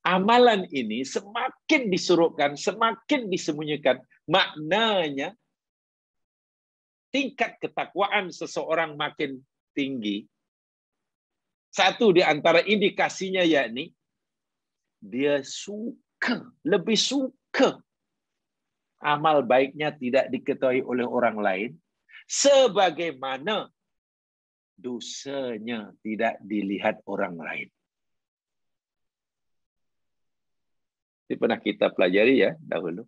amalan ini semakin disuruhkan semakin disembunyikan, maknanya tingkat ketakwaan seseorang makin tinggi. Satu di antara indikasinya yakni dia suka, lebih suka amal baiknya tidak diketahui oleh orang lain sebagaimana dosanya tidak dilihat orang lain. Ini pernah kita pelajari ya dahulu.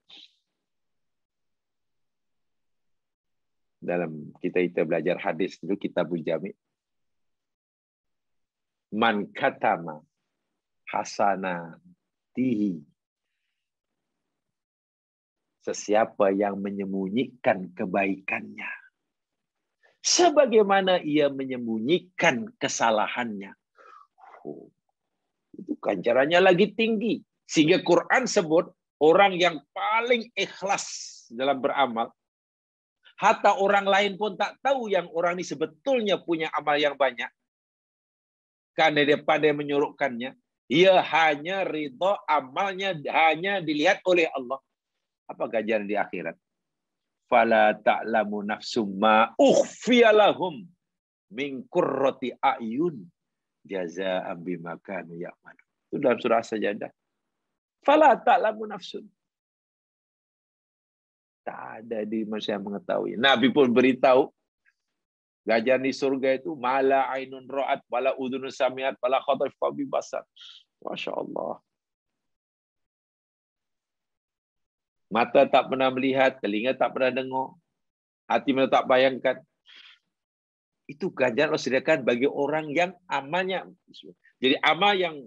Dalam kita kita belajar hadis dulu kita bujami. Man katama hasana tihi. Sesiapa yang menyembunyikan kebaikannya. Sebagaimana ia menyembunyikan kesalahannya. Oh, itu kanjarannya lagi tinggi sehingga Quran sebut orang yang paling ikhlas dalam beramal. Hatta orang lain pun tak tahu yang orang ini sebetulnya punya amal yang banyak. Karena dia pandai menyuruhkannya. Ia hanya ridho amalnya hanya dilihat oleh Allah. Apa gajian di akhirat? Fala ta'lamu nafsumma ukhfialahum min qurrati a'yun jazaa'an bima ya'man. Itu dalam surah sajadah. Fala ta'lamu nafsun. Tak ada di masa yang mengetahui. Nabi pun beritahu gajah di surga itu mala ainun ra'at wala udhunun samiat wala khataf qabi basar. Masya Allah. Mata tak pernah melihat, telinga tak pernah dengar, hati mana tak bayangkan. Itu ganjaran Allah sediakan bagi orang yang amalnya. Jadi amal yang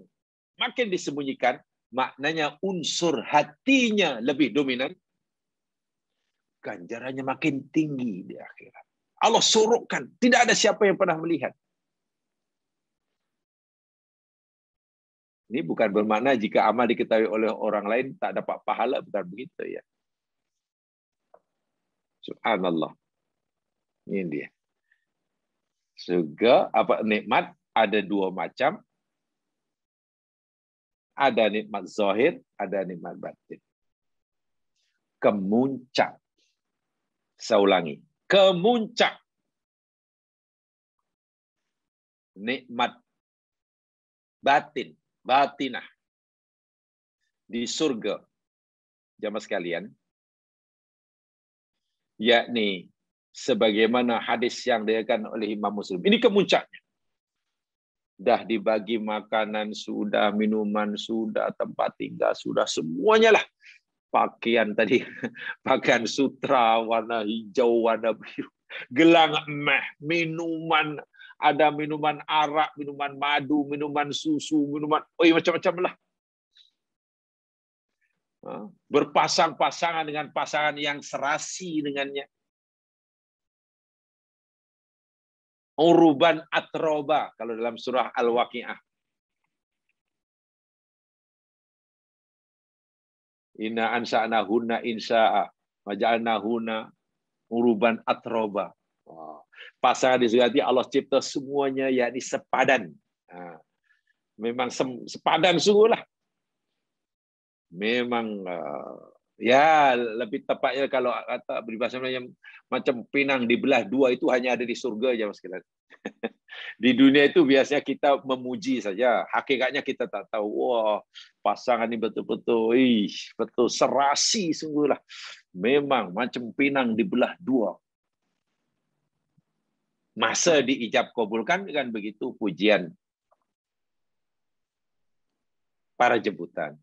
makin disembunyikan, maknanya unsur hatinya lebih dominan, ganjarannya makin tinggi di akhirat. Allah suruhkan tidak ada siapa yang pernah melihat. Ini bukan bermakna jika amal diketahui oleh orang lain tak dapat pahala, bukan begitu ya. Subhanallah. Ini dia. Surga apa nikmat ada dua macam, ada nikmat zahir, ada nikmat batin. Kemuncak. Saya ulangi. Kemuncak. Nikmat batin, batinah. Di surga. Jamaah sekalian. Yakni sebagaimana hadis yang diakan oleh Imam Muslim. Ini kemuncaknya. Dah dibagi makanan sudah, minuman sudah, tempat tinggal sudah, semuanya lah. Pakaian tadi, pakaian sutra, warna hijau, warna biru. Gelang emeh minuman, ada minuman arak, minuman madu, minuman susu, minuman, oh iya macam-macam lah berpasang-pasangan dengan pasangan yang serasi dengannya. uruban atroba kalau dalam surah Al-Waqiah. Inna ansa'na hunna insa'a waja'alna hunna uruban atroba. Wow. Pasangan disugati ya Allah cipta semuanya yakni sepadan. Ah. memang sepadan sungguh lah. Memang uh, Ya, lebih tepatnya kalau kata beribadah Melayu macam pinang dibelah dua itu hanya ada di surga aja Mas sekalian. di dunia itu biasanya kita memuji saja. Hakikatnya kita tak tahu. Wah, pasangan ini betul-betul ih, betul serasi sungguhlah. Memang macam pinang dibelah dua. Masa diijab kabulkan kan begitu pujian para jemputan.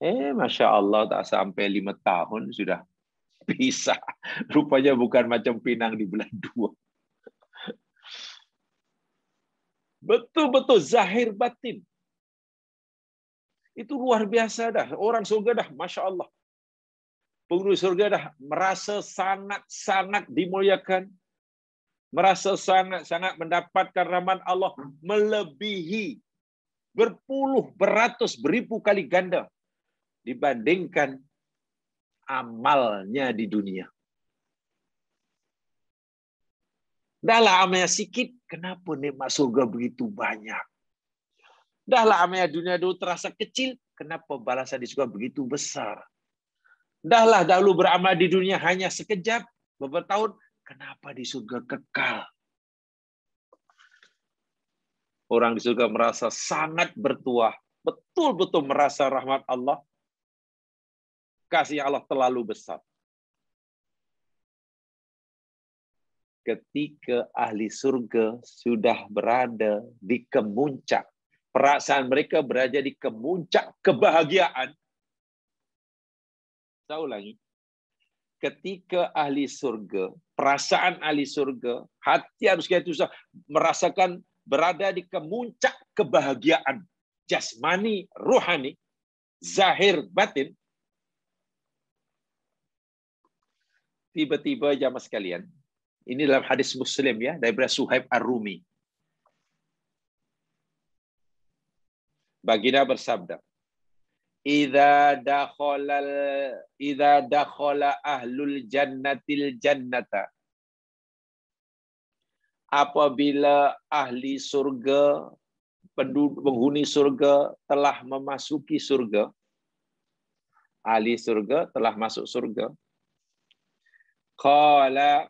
Eh, masya Allah, tak sampai lima tahun sudah bisa. Rupanya bukan macam pinang di bulan dua. Betul-betul zahir batin. Itu luar biasa dah. Orang surga dah, masya Allah. Penghuni surga dah merasa sangat-sangat dimuliakan. Merasa sangat-sangat mendapatkan rahmat Allah melebihi berpuluh, beratus, beribu kali ganda dibandingkan amalnya di dunia. Dahlah amalnya sikit, kenapa nikmat surga begitu banyak? Dahlah amalnya dunia dulu terasa kecil, kenapa balasan di surga begitu besar? Dahlah dahulu beramal di dunia hanya sekejap, beberapa tahun, kenapa di surga kekal? Orang di surga merasa sangat bertuah, betul-betul merasa rahmat Allah, kasih Allah terlalu besar. Ketika ahli surga sudah berada di kemuncak, perasaan mereka berada di kemuncak kebahagiaan. Saya ulangi, ketika ahli surga, perasaan ahli surga, hati harus kita merasakan berada di kemuncak kebahagiaan jasmani, rohani, zahir, batin, tiba-tiba jamaah sekalian. Ini dalam hadis Muslim ya, daripada Suhaib Ar-Rumi. Baginda bersabda, "Idza dakhala idza dakhala ahlul jannatil jannata." Apabila ahli surga, penghuni surga telah memasuki surga, ahli surga telah masuk surga, Qala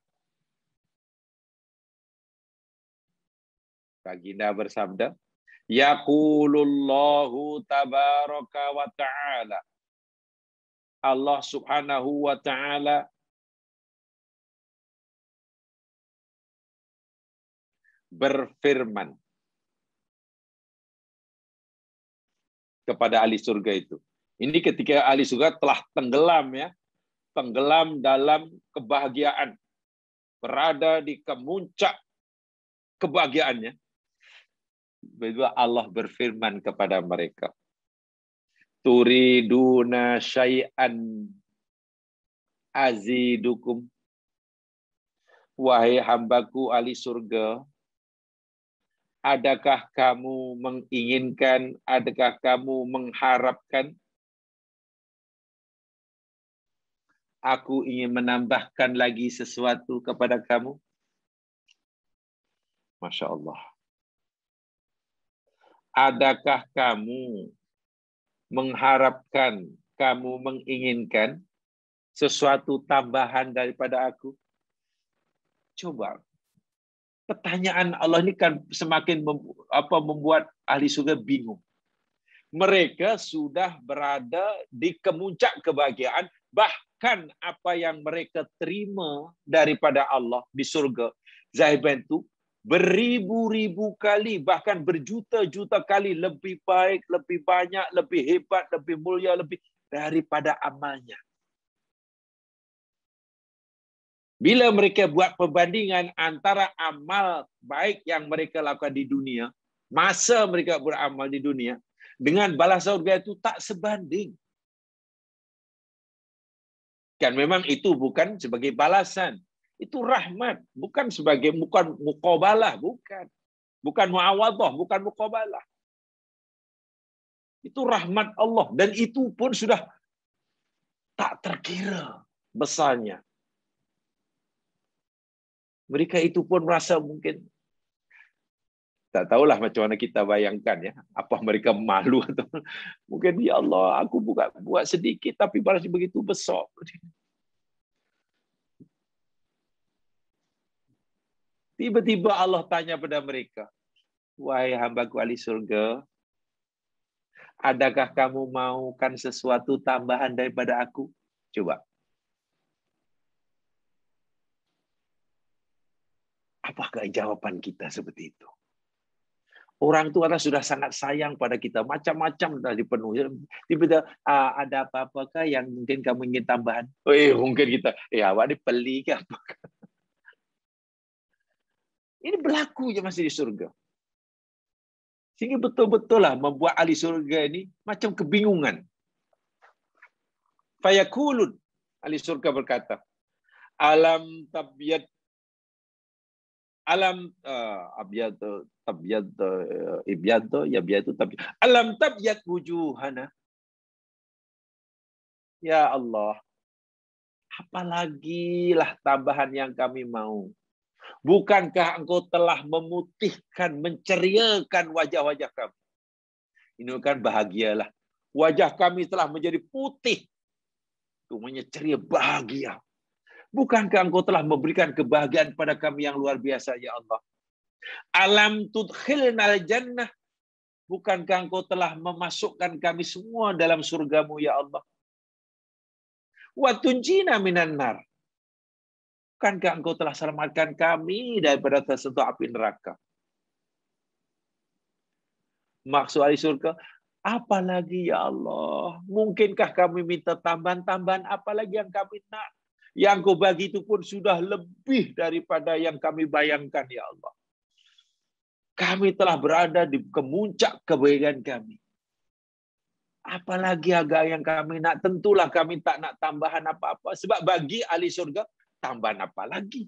Baginda bersabda, Yaqulullahu tabaraka wa ta'ala. Allah subhanahu wa ta'ala berfirman kepada ahli surga itu. Ini ketika ahli surga telah tenggelam ya, tenggelam dalam kebahagiaan, berada di kemuncak kebahagiaannya. Bila Allah berfirman kepada mereka, Turiduna syai'an azidukum. Wahai hambaku ahli surga, adakah kamu menginginkan, adakah kamu mengharapkan aku ingin menambahkan lagi sesuatu kepada kamu? Masya Allah. Adakah kamu mengharapkan, kamu menginginkan sesuatu tambahan daripada aku? Coba. Pertanyaan Allah ini kan semakin apa, membuat ahli surga bingung. Mereka sudah berada di kemuncak kebahagiaan, bahkan akan apa yang mereka terima daripada Allah di surga. Zahiban itu beribu-ribu kali bahkan berjuta-juta kali lebih baik, lebih banyak, lebih hebat, lebih mulia, lebih daripada amalnya. Bila mereka buat perbandingan antara amal baik yang mereka lakukan di dunia, masa mereka beramal di dunia, dengan balas surga itu tak sebanding. Dan memang itu bukan sebagai balasan. Itu rahmat, bukan sebagai bukan mukobalah, bukan. Bukan muawadhah, bukan mukobalah. Itu rahmat Allah dan itu pun sudah tak terkira besarnya. Mereka itu pun merasa mungkin tak tahulah macam mana kita bayangkan ya apa mereka malu atau mungkin ya Allah aku buka buat sedikit tapi balas begitu besar tiba-tiba Allah tanya pada mereka wahai hambaku ahli surga adakah kamu maukan sesuatu tambahan daripada aku coba apakah jawaban kita seperti itu Orang tua kan sudah sangat sayang pada kita. Macam-macam sudah dipenuhi. Tiba-tiba ah, ada apa-apakah yang mungkin kamu ingin tambahan? Oh, eh, mungkin kita, ya eh, awak ini apa? Ini berlaku ya masih di surga. Sehingga betul-betul lah membuat ahli surga ini macam kebingungan. Fayakulun. Ahli surga berkata, Alam tabiat alam uh, eh, abyad tabyad uh, eh, ibyad ya tabyad alam tabyad wujuhana ya Allah apalagi lah tambahan yang kami mau bukankah engkau telah memutihkan menceriakan wajah-wajah kami ini kan bahagialah wajah kami telah menjadi putih semuanya ceria bahagia Bukankah engkau telah memberikan kebahagiaan pada kami yang luar biasa, ya Allah? Alam tudkhilnal jannah. Bukankah engkau telah memasukkan kami semua dalam surgamu, ya Allah? Watunjina minan nar. Bukankah engkau telah selamatkan kami daripada tersentuh api neraka? Maksud ahli surga, apalagi ya Allah, mungkinkah kami minta tambahan-tambahan apalagi yang kami nak? Yang kau bagi itu pun sudah lebih daripada yang kami bayangkan, ya Allah. Kami telah berada di kemuncak kebaikan kami. Apalagi agak yang kami nak, tentulah kami tak nak tambahan apa-apa. Sebab bagi ahli surga, tambahan apa lagi?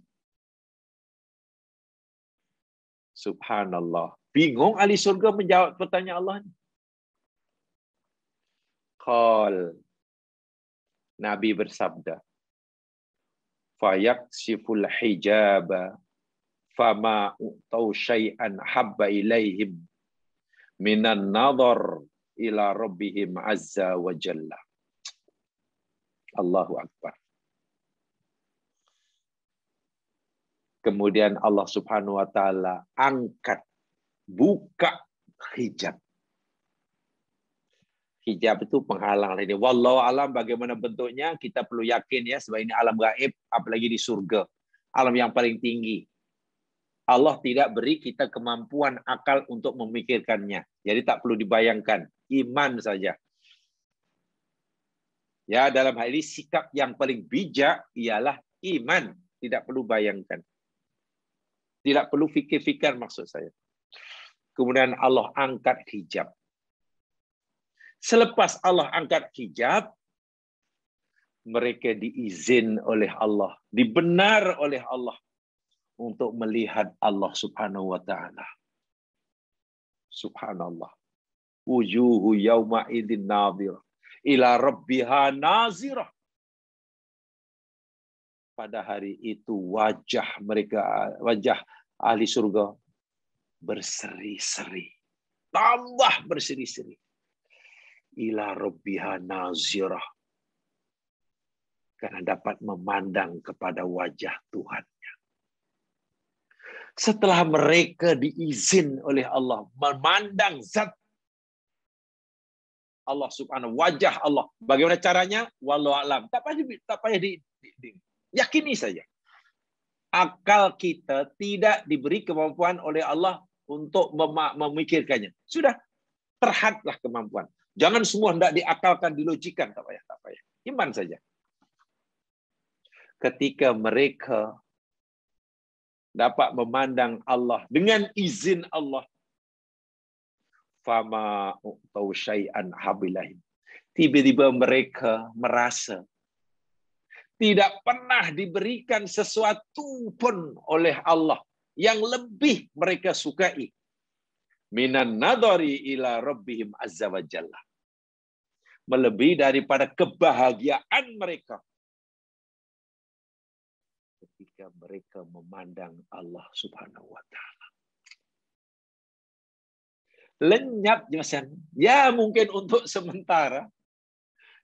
Subhanallah. Bingung ahli surga menjawab pertanyaan Allah Call. Nabi bersabda, fayaksiful hijaba fama utau syai'an habba ilaihim minan nadhar ila rabbihim azza wa jalla. Allahu Akbar. Kemudian Allah Subhanahu wa taala angkat buka hijab hijab itu penghalang lagi. Wallahu alam bagaimana bentuknya kita perlu yakin ya sebab ini alam gaib apalagi di surga. Alam yang paling tinggi. Allah tidak beri kita kemampuan akal untuk memikirkannya. Jadi tak perlu dibayangkan, iman saja. Ya, dalam hal ini sikap yang paling bijak ialah iman, tidak perlu bayangkan. Tidak perlu fikir-fikir maksud saya. Kemudian Allah angkat hijab Selepas Allah angkat hijab, mereka diizin oleh Allah, dibenar oleh Allah untuk melihat Allah Subhanahu wa taala. Subhanallah. Wujuhu yauma idin nadhirah ila rabbiha nazirah. Pada hari itu wajah mereka wajah ahli surga berseri-seri. Tambah berseri-seri ila rabbiha nazirah. Karena dapat memandang kepada wajah Tuhannya. Setelah mereka diizin oleh Allah memandang zat Allah Subhanahu wajah Allah. Bagaimana caranya? Walau alam. Tak payah tak payah di, di, di yakini saja. Akal kita tidak diberi kemampuan oleh Allah untuk memikirkannya. Sudah terhadlah kemampuan. Jangan semua hendak diakalkan, dilogikan, tak payah, tak payah. Iman saja. Ketika mereka dapat memandang Allah dengan izin Allah, fama u'tau syai'an habilahim. Tiba-tiba mereka merasa tidak pernah diberikan sesuatu pun oleh Allah yang lebih mereka sukai minan nadhari ila rabbihim azza wa jalla. Melebihi daripada kebahagiaan mereka ketika mereka memandang Allah Subhanahu wa taala. Lenyap Yasan. Ya mungkin untuk sementara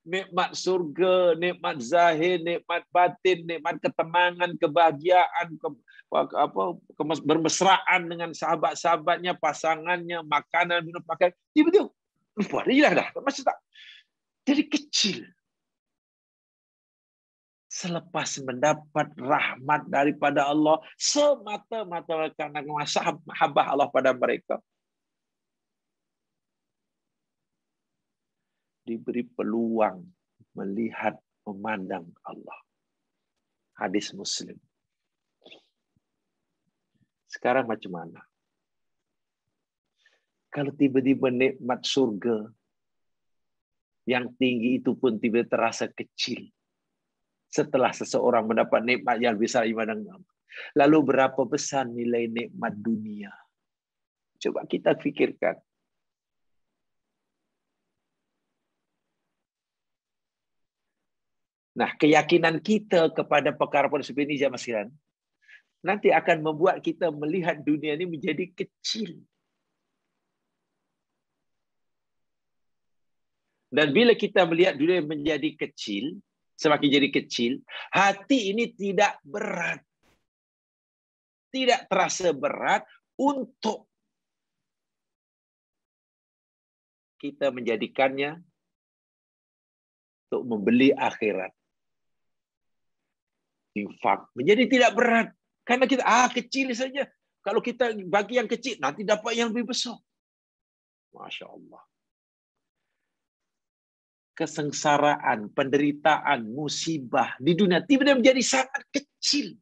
nikmat surga, nikmat zahir, nikmat batin, nikmat ketenangan, kebahagiaan, ke, apa ke, bermesraan dengan sahabat-sahabatnya, pasangannya, makanan, minum, makan. Tiba-tiba lupa, hilang dah. Masih tak. Jadi kecil. Selepas mendapat rahmat daripada Allah, semata-mata karena masalah Allah pada mereka. diberi peluang melihat memandang Allah. Hadis Muslim. Sekarang macam mana? Kalau tiba-tiba nikmat surga yang tinggi itu pun tiba terasa kecil setelah seseorang mendapat nikmat yang besar dimandangkan Lalu berapa besar nilai nikmat dunia? Coba kita pikirkan Nah, keyakinan kita kepada perkara seperti ini jamaah Masiran, nanti akan membuat kita melihat dunia ini menjadi kecil. Dan bila kita melihat dunia menjadi kecil, semakin jadi kecil, hati ini tidak berat. Tidak terasa berat untuk kita menjadikannya untuk membeli akhirat infak menjadi tidak berat karena kita ah kecil saja kalau kita bagi yang kecil nanti dapat yang lebih besar masya Allah kesengsaraan penderitaan musibah di dunia tiba-tiba menjadi sangat kecil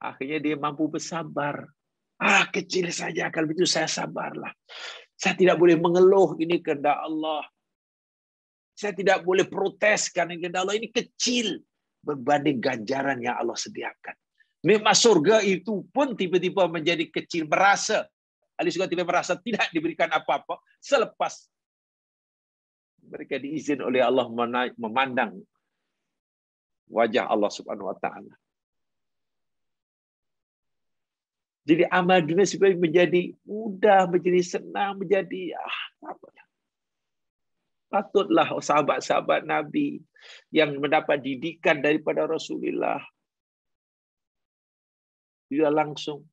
akhirnya dia mampu bersabar ah kecil saja kalau begitu saya sabarlah saya tidak boleh mengeluh ini kehendak Allah saya tidak boleh protes karena kehendak Allah ini kecil berbanding ganjaran yang Allah sediakan. Memang surga itu pun tiba-tiba menjadi kecil merasa. Ahli juga tiba tiba merasa tidak diberikan apa-apa selepas mereka diizin oleh Allah memandang wajah Allah Subhanahu wa taala. Jadi amal dunia supaya menjadi mudah, menjadi senang, menjadi ah, apa -apa. Patutlah sahabat-sahabat Nabi yang mendapat didikan daripada Rasulullah. Dia langsung.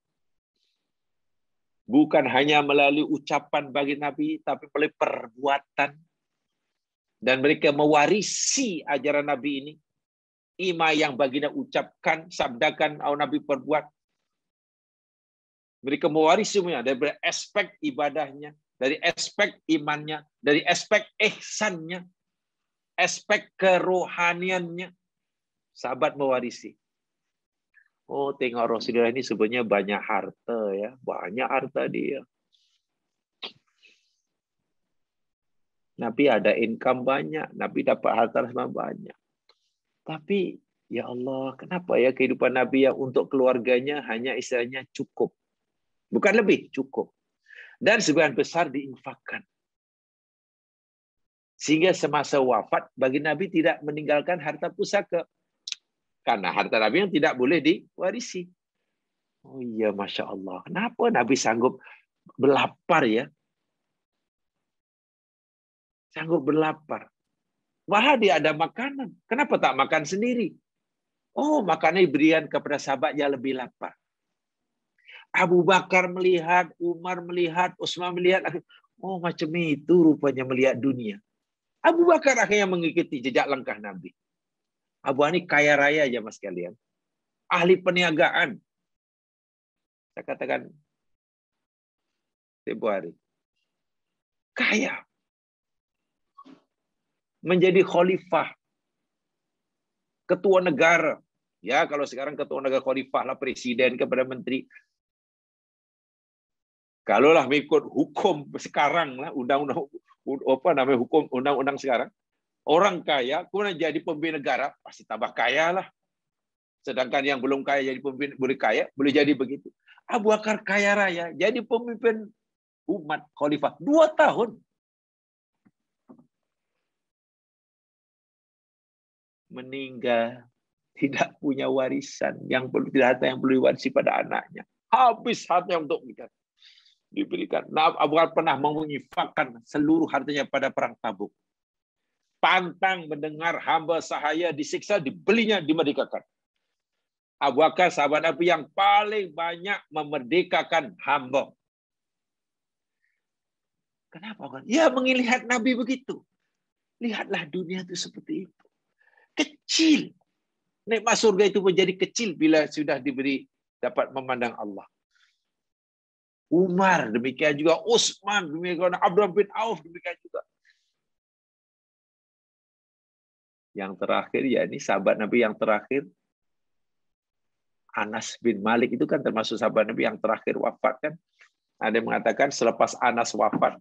Bukan hanya melalui ucapan bagi Nabi, tapi melalui perbuatan. Dan mereka mewarisi ajaran Nabi ini. Ima yang baginda ucapkan, sabdakan, atau Nabi perbuat. Mereka mewarisi semuanya dari aspek ibadahnya, dari aspek imannya, dari aspek ihsannya, aspek kerohaniannya. Sahabat mewarisi. Oh, tengok Rasulullah ini sebenarnya banyak harta ya, banyak harta dia. Nabi ada income banyak, Nabi dapat harta sama banyak. Tapi ya Allah, kenapa ya kehidupan Nabi yang untuk keluarganya hanya istilahnya cukup. Bukan lebih, cukup. Dan sebagian besar diinfakkan. Sehingga semasa wafat bagi Nabi tidak meninggalkan harta pusaka. Karena harta Nabi yang tidak boleh diwarisi. Oh iya, Masya Allah. Kenapa Nabi sanggup berlapar ya? Sanggup berlapar. Wah dia ada makanan. Kenapa tak makan sendiri? Oh, makannya diberikan kepada sahabat yang lebih lapar. Abu Bakar melihat, Umar melihat, Utsman melihat. Oh macam itu rupanya melihat dunia. Abu Bakar akhirnya mengikuti jejak langkah Nabi. Abu Hanif kaya raya aja mas kalian. Ahli peniagaan. Saya katakan tempo hari. Kaya. Menjadi khalifah. Ketua negara. Ya, kalau sekarang ketua negara khalifah lah presiden kepada menteri. Kalaulah mengikut hukum sekarang lah, undang-undang apa namanya hukum undang-undang sekarang, orang kaya kemudian jadi pemimpin negara pasti tambah kaya lah. Sedangkan yang belum kaya jadi pemimpin boleh kaya, boleh jadi begitu. Abu Bakar kaya raya, jadi pemimpin umat khalifah dua tahun. Meninggal tidak punya warisan yang perlu tidak ada yang perlu diwarisi pada anaknya. Habis hatinya untuk mereka diberikan. Nah, Abu Bakar pernah menginfakkan seluruh hartanya pada perang Tabuk. Pantang mendengar hamba sahaya disiksa, dibelinya, dimerdekakan. Abu Bakar sahabat Nabi yang paling banyak memerdekakan hamba. Kenapa? Ya melihat Nabi begitu. Lihatlah dunia itu seperti itu. Kecil. Nikmat surga itu menjadi kecil bila sudah diberi dapat memandang Allah. Umar, demikian juga Utsman, demikian Abdullah bin Auf, demikian juga. Yang terakhir ya ini sahabat Nabi yang terakhir Anas bin Malik itu kan termasuk sahabat Nabi yang terakhir wafat kan. Ada yang mengatakan selepas Anas wafat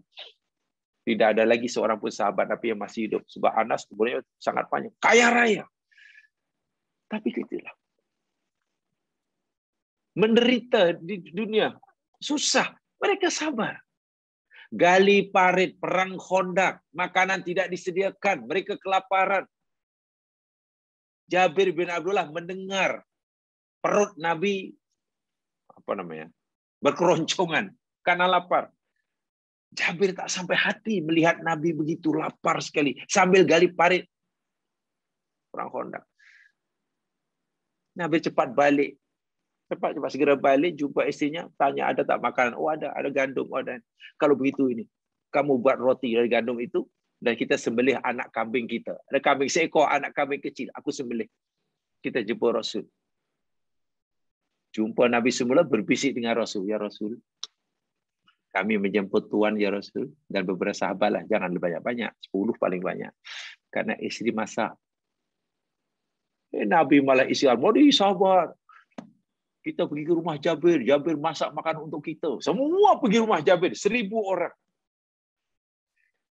tidak ada lagi seorang pun sahabat Nabi yang masih hidup. Sebab Anas umurnya sangat panjang, kaya raya. Tapi kecil gitu menderita di dunia susah. Mereka sabar. Gali parit, perang kondak, makanan tidak disediakan, mereka kelaparan. Jabir bin Abdullah mendengar perut Nabi apa namanya berkeroncongan karena lapar. Jabir tak sampai hati melihat Nabi begitu lapar sekali sambil gali parit perang kondak. Nabi cepat balik cepat cepat segera balik jumpa istrinya tanya ada tak makanan oh ada ada gandum oh ada kalau begitu ini kamu buat roti dari gandum itu dan kita sembelih anak kambing kita ada kambing seekor anak kambing kecil aku sembelih kita jumpa Rasul jumpa Nabi semula berbisik dengan Rasul ya Rasul kami menjemput tuan ya Rasul dan beberapa sahabatlah jangan lebih banyak-banyak sepuluh paling banyak karena istri masak eh, Nabi malah isi al sabar kita pergi ke rumah Jabir. Jabir masak makan untuk kita. Semua pergi rumah Jabir. Seribu orang.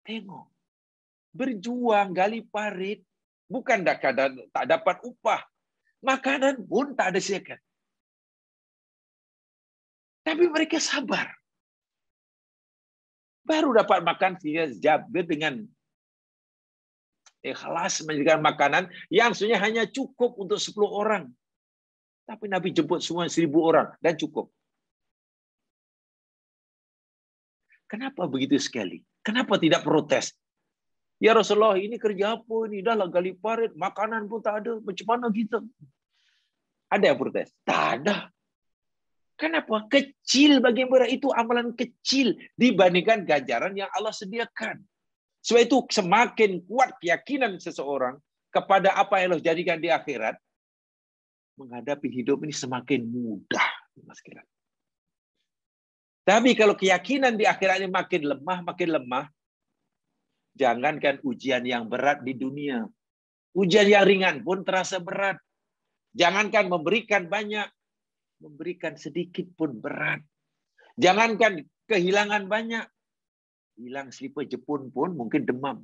Tengok. Berjuang, gali parit. Bukan tak dapat upah. Makanan pun tak ada siakan. Tapi mereka sabar. Baru dapat makan sehingga Jabir dengan ikhlas menjadikan makanan yang sebenarnya hanya cukup untuk 10 orang. Tapi Nabi jemput semua seribu orang dan cukup. Kenapa begitu sekali? Kenapa tidak protes? Ya Rasulullah, ini kerja apa ini? Dah lah gali parit, makanan pun tak ada. Macam mana kita? Ada yang protes? Tak ada. Kenapa? Kecil bagi mereka itu amalan kecil dibandingkan ganjaran yang Allah sediakan. Sebab itu semakin kuat keyakinan seseorang kepada apa yang Allah jadikan di akhirat, menghadapi hidup ini semakin mudah, Mas Tapi kalau keyakinan di akhirat ini makin lemah, makin lemah, jangankan ujian yang berat di dunia. Ujian yang ringan pun terasa berat. Jangankan memberikan banyak, memberikan sedikit pun berat. Jangankan kehilangan banyak, hilang selipar jepun pun mungkin demam.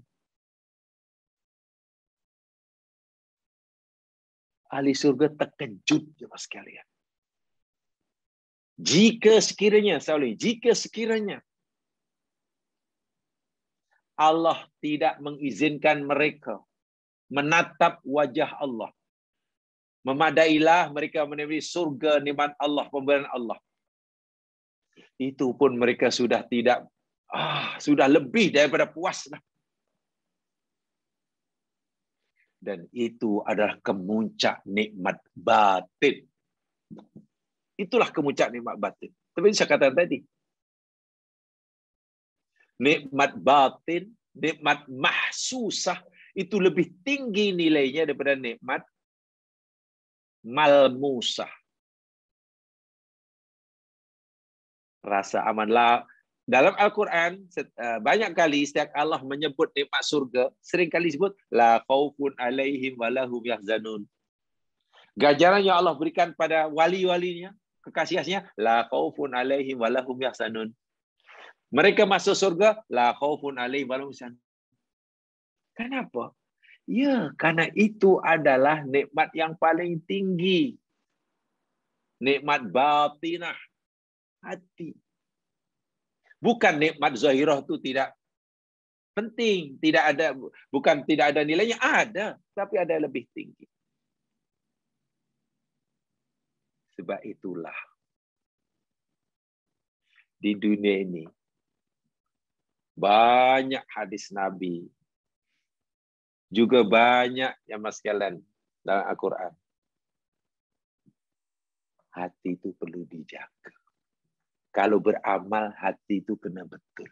ahli surga terkejut jemaah sekalian. Jika sekiranya, saya ulangi, jika sekiranya Allah tidak mengizinkan mereka menatap wajah Allah. Memadailah mereka menerima surga nikmat Allah, pemberian Allah. Itu pun mereka sudah tidak ah, sudah lebih daripada puas lah. Dan itu adalah kemuncak nikmat batin. Itulah kemuncak nikmat batin. Tapi saya katakan tadi, nikmat batin, nikmat mahsusah, itu lebih tinggi nilainya daripada nikmat malmusah. Rasa amanlah dalam Al-Quran eh, banyak kali setiap Allah menyebut nikmat surga, sering kali sebut la khaufun alaihim walahum yahzanun. Ganjaran yang Allah berikan pada wali-walinya, kekasihnya la khaufun alaihim walahum yahzanun. Mereka masuk surga la khaufun alaihim walahum yahzanun. Kenapa? Ya, karena itu adalah nikmat yang paling tinggi. Nikmat batinah, hati Bukan nikmat zahirah itu tidak penting, tidak ada bukan tidak ada nilainya, ada, tapi ada lebih tinggi. Sebab itulah di dunia ini banyak hadis Nabi juga banyak yang mas kalian dalam Al-Quran. Hati itu perlu dijaga. Kalau beramal hati itu kena betul.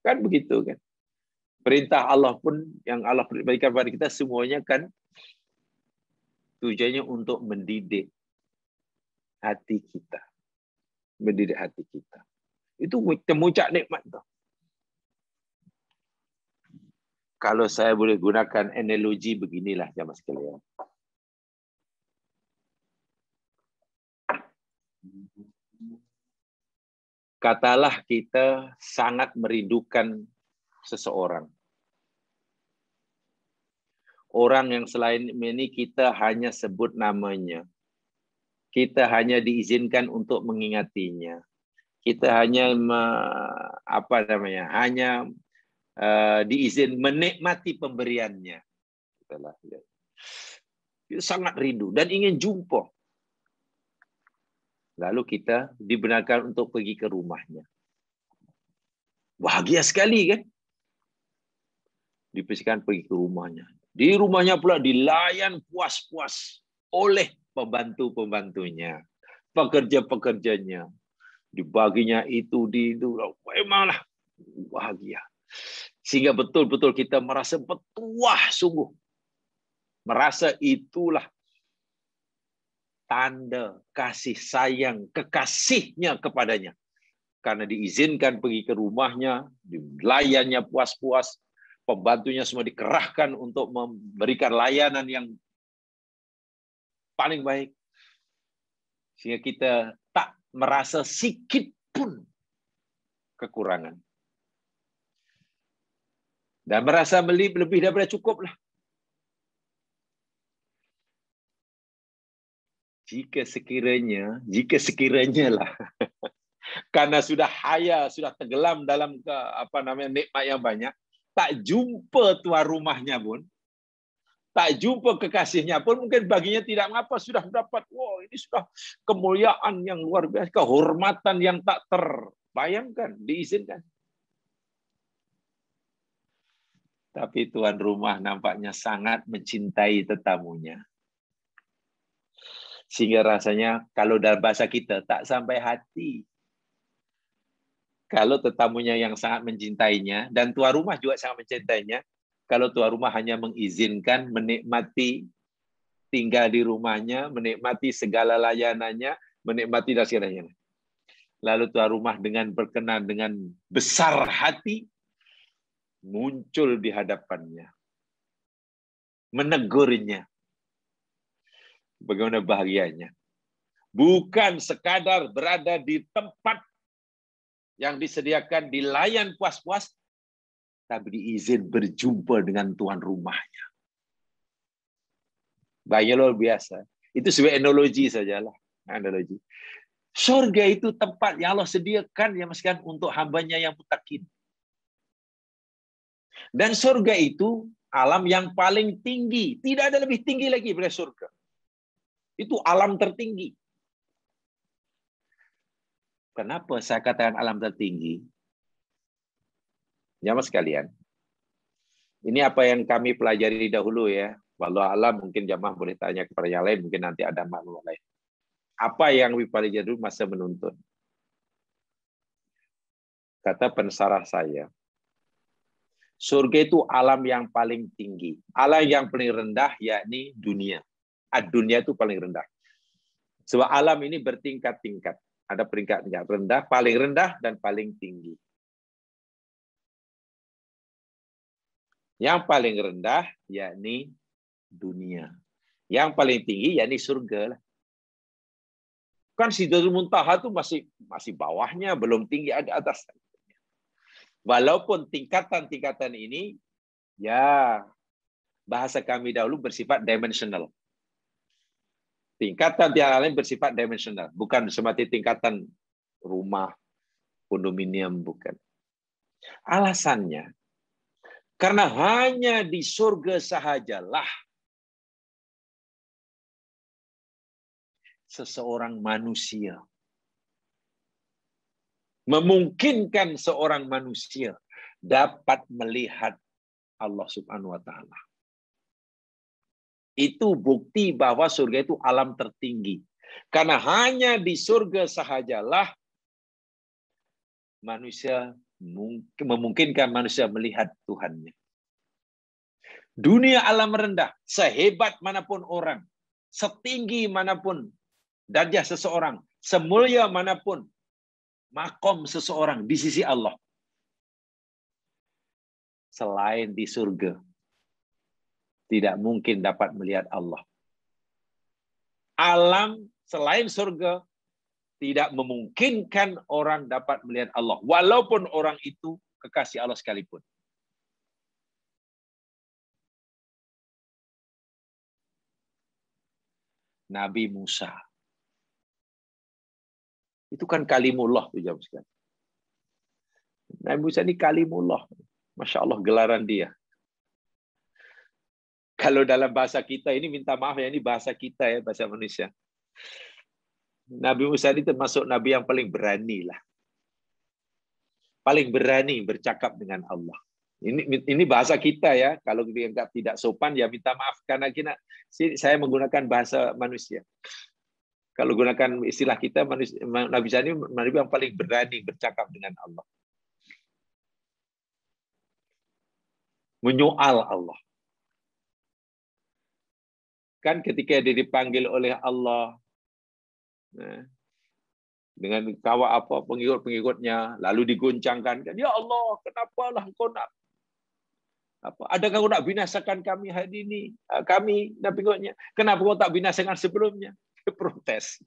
Kan begitu kan. Perintah Allah pun yang Allah berikan kepada kita semuanya kan tujuannya untuk mendidik hati kita. Mendidik hati kita. Itu temucak nikmat tuh. Kalau saya boleh gunakan analogi beginilah jamaah sekalian. Ya katalah kita sangat merindukan seseorang. Orang yang selain ini kita hanya sebut namanya. Kita hanya diizinkan untuk mengingatinya. Kita hanya me, apa namanya? Hanya uh, diizin menikmati pemberiannya. Kita ya. sangat rindu dan ingin jumpa. Lalu kita dibenarkan untuk pergi ke rumahnya. Bahagia sekali kan? Dipersilakan pergi ke rumahnya. Di rumahnya pula dilayan puas-puas oleh pembantu-pembantunya, pekerja-pekerjanya. Dibaginya itu, di itu. Memanglah bahagia. Sehingga betul-betul kita merasa petuah sungguh. Merasa itulah tanda kasih sayang kekasihnya kepadanya. Karena diizinkan pergi ke rumahnya, dilayannya puas-puas, pembantunya semua dikerahkan untuk memberikan layanan yang paling baik. Sehingga kita tak merasa sedikit pun kekurangan. Dan merasa lebih daripada cukup lah. jika sekiranya, jika sekiranya lah, karena sudah haya, sudah tenggelam dalam ke, apa namanya nikmat yang banyak, tak jumpa tuan rumahnya pun, tak jumpa kekasihnya pun mungkin baginya tidak mengapa sudah dapat, wow ini sudah kemuliaan yang luar biasa kehormatan yang tak terbayangkan diizinkan tapi tuan rumah nampaknya sangat mencintai tetamunya sehingga rasanya kalau dalam bahasa kita tak sampai hati. Kalau tetamunya yang sangat mencintainya dan tua rumah juga sangat mencintainya, kalau tua rumah hanya mengizinkan menikmati tinggal di rumahnya, menikmati segala layanannya, menikmati dan Lalu tua rumah dengan berkenan dengan besar hati muncul di hadapannya menegurnya, Bagaimana bahagianya. Bukan sekadar berada di tempat yang disediakan di layan puas-puas, tapi diizin berjumpa dengan tuan rumahnya. Banyak luar biasa. Itu sebagai analogi sajalah. Analogi. Surga itu tempat yang Allah sediakan ya meskipun untuk hambanya yang mutakin. Dan surga itu alam yang paling tinggi. Tidak ada lebih tinggi lagi dari surga. Itu alam tertinggi. Kenapa saya katakan alam tertinggi? Ya, mas sekalian, ini apa yang kami pelajari dahulu ya. Walau alam mungkin jamaah boleh tanya kepada yang lain, mungkin nanti ada makhluk lain. Apa yang dipelajari dulu masa menuntun? Kata pensarah saya, surga itu alam yang paling tinggi. Alam yang paling rendah yakni dunia. Ah, dunia itu paling rendah. Sebab alam ini bertingkat-tingkat. Ada peringkatnya rendah, paling rendah, dan paling tinggi. Yang paling rendah yakni dunia. Yang paling tinggi yakni surga lah. Kan Sidratul Muntaha itu masih masih bawahnya, belum tinggi ada atas. Walaupun tingkatan-tingkatan ini ya bahasa kami dahulu bersifat dimensional. Tingkatan tiang lain bersifat dimensional, bukan semati tingkatan rumah, kondominium, bukan. Alasannya, karena hanya di surga sahajalah seseorang manusia memungkinkan seorang manusia dapat melihat Allah Subhanahu wa taala. Itu bukti bahwa surga itu alam tertinggi. Karena hanya di surga sahajalah manusia memungkinkan manusia melihat Tuhannya. Dunia alam rendah, sehebat manapun orang, setinggi manapun darjah seseorang, semulia manapun makom seseorang di sisi Allah. Selain di surga, tidak mungkin dapat melihat Allah. Alam selain surga tidak memungkinkan orang dapat melihat Allah, walaupun orang itu kekasih Allah sekalipun. Nabi Musa. Itu kan kalimullah tuh jam sekali. Nabi Musa ini kalimullah. Masya Allah gelaran dia. Kalau dalam bahasa kita ini minta maaf ya ini bahasa kita ya bahasa manusia. Nabi Musa ini termasuk nabi yang paling berani lah. Paling berani bercakap dengan Allah. Ini ini bahasa kita ya. Kalau dianggap tidak sopan ya minta maaf karena kita saya menggunakan bahasa manusia. Kalau gunakan istilah kita manusia, Nabi Musa ini nabi yang paling berani bercakap dengan Allah. Menyoal Allah kan ketika dia dipanggil oleh Allah nah, dengan kawa apa pengikut-pengikutnya lalu diguncangkan kan ya Allah kenapalah kau nak apa adakah kau nak binasakan kami hari ini ah, kami dan pengikutnya kenapa kau tak binasakan sebelumnya protes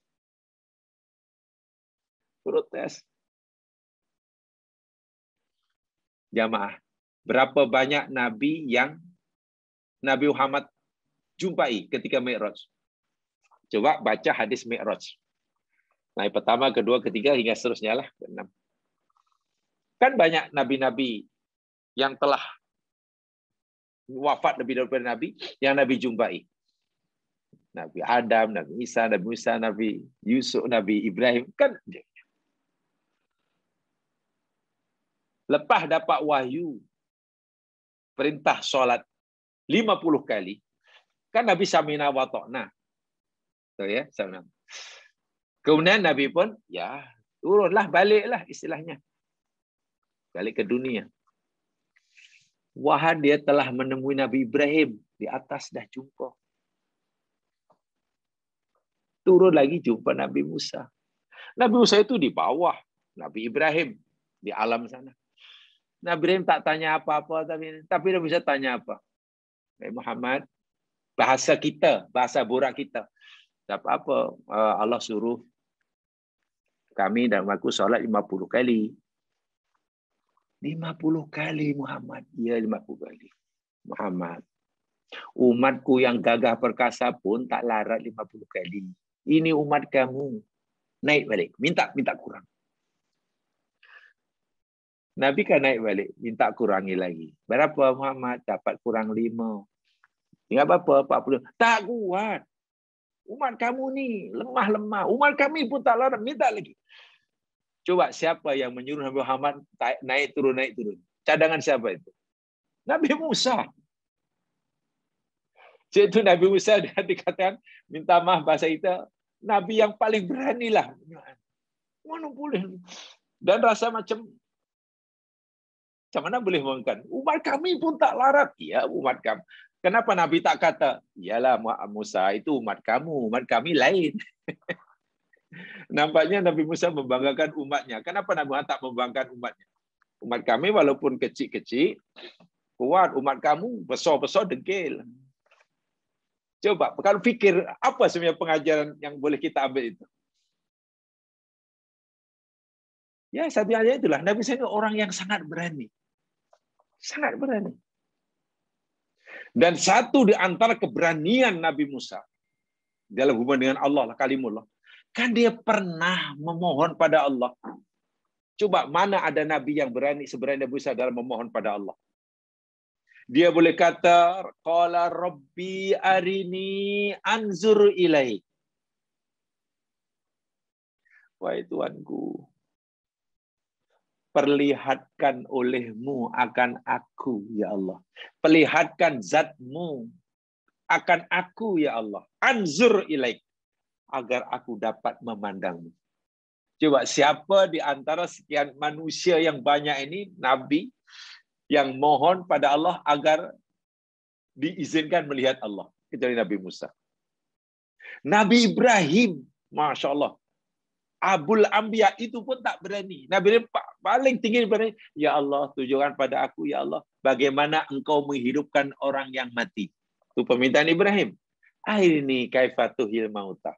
protes jamaah berapa banyak nabi yang Nabi Muhammad jumpai ketika Mi'raj. Coba baca hadis Mi'raj. Nah, pertama, kedua, ketiga, hingga seterusnya lah. Keenam. Kan banyak nabi-nabi yang telah wafat lebih daripada nabi, yang nabi jumpai. Nabi Adam, Nabi Isa, Nabi Musa, Nabi Yusuf, Nabi Ibrahim. Kan lepas dapat wahyu perintah sholat 50 kali, Kan Nabi Samina Watokna. Tuh ya, Samina. Kemudian Nabi pun, ya turunlah, baliklah istilahnya. Balik ke dunia. Wahan dia telah menemui Nabi Ibrahim. Di atas dah jumpa. Turun lagi jumpa Nabi Musa. Nabi Musa itu di bawah. Nabi Ibrahim di alam sana. Nabi Ibrahim tak tanya apa-apa, tapi tapi dia bisa tanya apa? Nabi Muhammad, bahasa kita, bahasa borak kita. Tak apa-apa eh, Allah suruh kami dan aku solat 50 kali. 50 kali Muhammad. Ya 50 kali. Muhammad. Umatku yang gagah perkasa pun tak larat 50 kali. Ini umat kamu. Naik balik. Minta minta kurang. Nabi kan naik balik. Minta kurangi lagi. Berapa Muhammad? Dapat kurang lima. Tinggal apa 40. Tak kuat. Umat kamu ni lemah-lemah. Umat kami pun tak larat Minta lagi. Coba siapa yang menyuruh Nabi Muhammad naik turun, naik turun. Cadangan siapa itu? Nabi Musa. Jadi itu Nabi Musa dia dikatakan, minta maaf bahasa kita, Nabi yang paling berani lah Mana boleh. Dan rasa macam macam mana boleh mengatakan? Umat kami pun tak larat. Ya, umat kami. Kenapa Nabi tak kata, iyalah Musa itu umat kamu, umat kami lain. Nampaknya Nabi Musa membanggakan umatnya. Kenapa Nabi Muhammad tak membanggakan umatnya? Umat kami walaupun kecil-kecil, kuat. Umat kamu besar-besar dengkil. Coba, kalau fikir apa sebenarnya pengajaran yang boleh kita ambil itu? Ya, satu aja itulah. Nabi saya orang yang sangat berani. Sangat berani. Dan satu di antara keberanian Nabi Musa dalam hubungan dengan Allah kalimullah. Kan dia pernah memohon pada Allah. Coba mana ada nabi yang berani seberani Nabi Musa dalam memohon pada Allah? Dia boleh kata, Qala Rabbi arini anzur ilaih. Wahai Tuanku, Perlihatkan olehmu akan aku, ya Allah. Perlihatkan zatmu akan aku, ya Allah. Anzur ilaik. Agar aku dapat memandangmu. Coba siapa di antara sekian manusia yang banyak ini, Nabi, yang mohon pada Allah agar diizinkan melihat Allah. Kecuali Nabi Musa. Nabi Ibrahim, Masya Allah. Abul Ambiya itu pun tak berani. Nabi Ibrahim, paling tinggi daripada ya Allah tujukan pada aku ya Allah bagaimana engkau menghidupkan orang yang mati itu permintaan Ibrahim akhir ini kaifatuhil mauta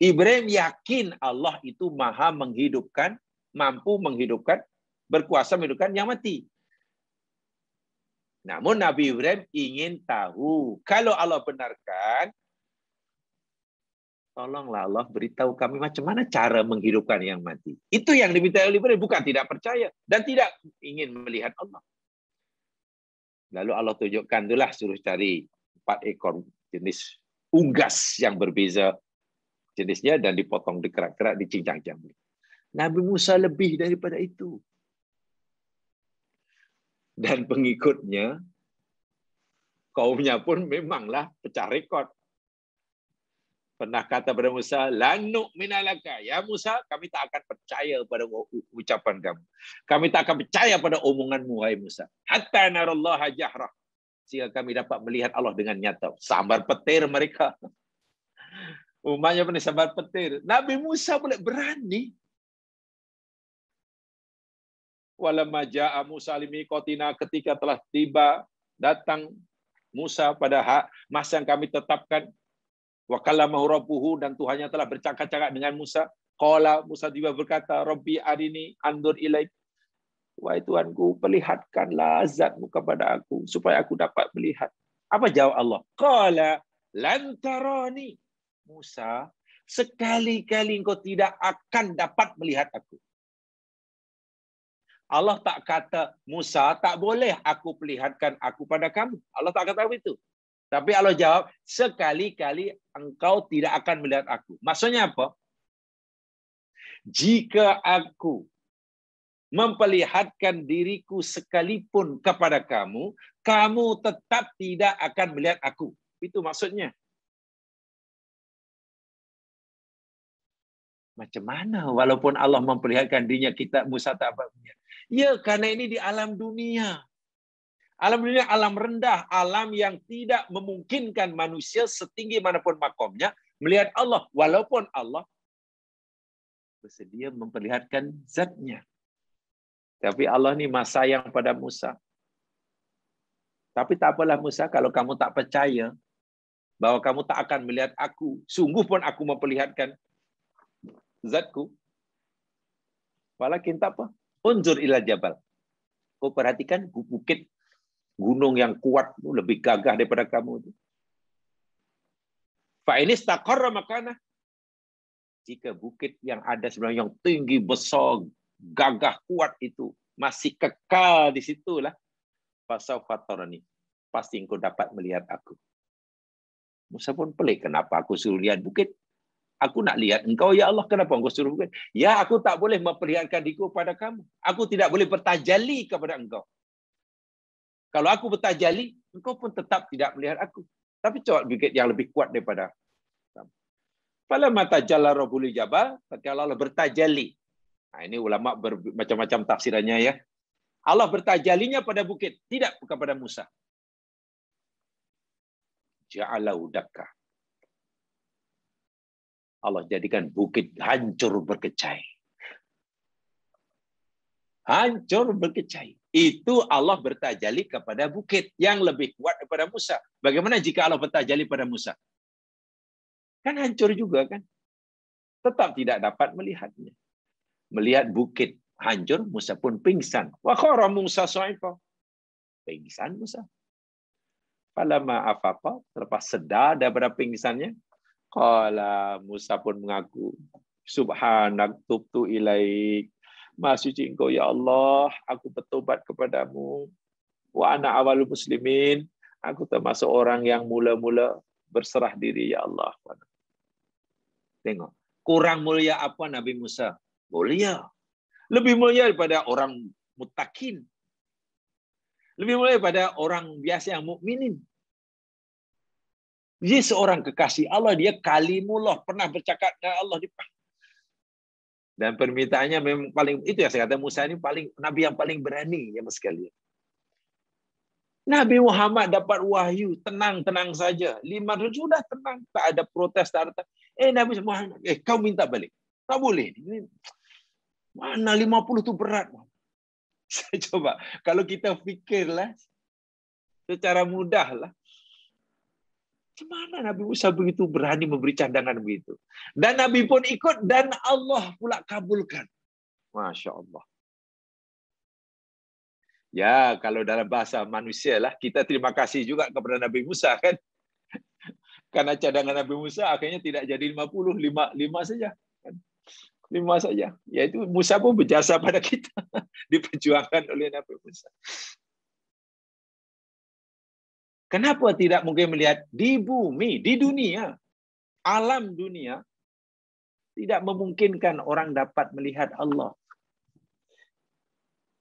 Ibrahim yakin Allah itu maha menghidupkan mampu menghidupkan berkuasa menghidupkan yang mati namun Nabi Ibrahim ingin tahu kalau Allah benarkan Tolonglah Allah beritahu kami macam mana cara menghidupkan yang mati. Itu yang diminta oleh Ibrahim, bukan tidak percaya dan tidak ingin melihat Allah. Lalu Allah tunjukkan itulah suruh cari empat ekor jenis unggas yang berbeza jenisnya dan dipotong dikerak-kerak dicincang-cincang. Nabi Musa lebih daripada itu. Dan pengikutnya kaumnya pun memanglah pecah rekod pernah kata pada Musa, "Lanuk minalaka." Ya Musa, kami tak akan percaya pada ucapan kamu. Kami tak akan percaya pada omonganmu, hai Musa. Hatta narallaha jahrah. Sehingga kami dapat melihat Allah dengan nyata. Sambar petir mereka. Umatnya pun sambar petir. Nabi Musa boleh berani walamma ja'a Musa limiqatina ketika telah tiba datang Musa pada hak masa yang kami tetapkan Wa kallamahu rabbuhu dan Tuhannya telah bercakap-cakap dengan Musa. Qala Musa tiba berkata, "Rabbi arini andur ilaik." Wahai Tuhanku, perlihatkanlah azabmu kepada aku supaya aku dapat melihat. Apa jawab Allah? Qala lantarani. Musa, sekali-kali engkau tidak akan dapat melihat aku. Allah tak kata, Musa tak boleh aku perlihatkan aku pada kamu. Allah tak kata begitu. Tapi Allah jawab, sekali-kali engkau tidak akan melihat aku. Maksudnya apa? Jika aku memperlihatkan diriku sekalipun kepada kamu, kamu tetap tidak akan melihat aku. Itu maksudnya. Macam mana walaupun Allah memperlihatkan dirinya kita Musa tak apa Ya, karena ini di alam dunia. Alam dunia alam rendah, alam yang tidak memungkinkan manusia setinggi manapun makomnya melihat Allah. Walaupun Allah bersedia memperlihatkan zatnya. Tapi Allah ini masa yang pada Musa. Tapi tak apalah Musa kalau kamu tak percaya bahwa kamu tak akan melihat aku. Sungguh pun aku memperlihatkan zatku. Walakin tak apa. Unzur ila jabal. Kau perhatikan bukit gunung yang kuat itu lebih gagah daripada kamu itu. Fa ini stakor makana. Jika bukit yang ada sebenarnya yang tinggi, besar, gagah, kuat itu masih kekal di situlah. Pasau fatorani. Pasti engkau dapat melihat aku. Musa pun pelik. Kenapa aku suruh lihat bukit? Aku nak lihat engkau, ya Allah. Kenapa engkau suruh bukit? Ya, aku tak boleh memperlihatkan diriku pada kamu. Aku tidak boleh bertajali kepada engkau. Kalau aku bertajali, engkau pun tetap tidak melihat aku. Tapi coba bukit yang lebih kuat daripada Pala mata jala robuli jabal, ketika Allah bertajali. Nah, ini ulama bermacam-macam tafsirannya ya. Allah bertajalinya pada bukit, tidak kepada Musa. Ja'alau udakka. Allah jadikan bukit hancur berkecai hancur berkecai. Itu Allah bertajali kepada bukit yang lebih kuat daripada Musa. Bagaimana jika Allah bertajali pada Musa? Kan hancur juga kan? Tetap tidak dapat melihatnya. Melihat bukit hancur, Musa pun pingsan. Wa khara Musa kok? Pingsan Musa. Palama apa terlepas sedar daripada pingsannya, Kalau Musa pun mengaku, subhanak tubtu ilaik Maha suci engkau ya Allah, aku bertobat kepadamu. Wa ana awalul muslimin, aku termasuk orang yang mula-mula berserah diri ya Allah. Tengok, kurang mulia apa Nabi Musa? Mulia. Lebih mulia daripada orang mutakin. Lebih mulia daripada orang biasa yang mukminin. Dia seorang kekasih Allah, dia kalimullah, pernah bercakap dengan Allah, di dan permintaannya memang paling itu ya saya kata Musa ini paling nabi yang paling berani ya Mas sekalian. Nabi Muhammad dapat wahyu, tenang-tenang saja. Lima ratus sudah tenang, tak ada protes, tak ada. Eh Nabi Muhammad, eh kau minta balik. Tak boleh. Ini, mana lima puluh tu berat. Saya coba, kalau kita fikirlah, secara mudahlah, Gimana Nabi Musa begitu berani memberi cadangan begitu? Dan Nabi pun ikut dan Allah pula kabulkan. Masya Allah. Ya, kalau dalam bahasa manusia lah, kita terima kasih juga kepada Nabi Musa kan. Karena cadangan Nabi Musa akhirnya tidak jadi 50, 5, 5 saja. Kan? 5 saja. Yaitu Musa pun berjasa pada kita. Diperjuangkan oleh Nabi Musa. Kenapa tidak mungkin melihat di bumi, di dunia, alam dunia, tidak memungkinkan orang dapat melihat Allah.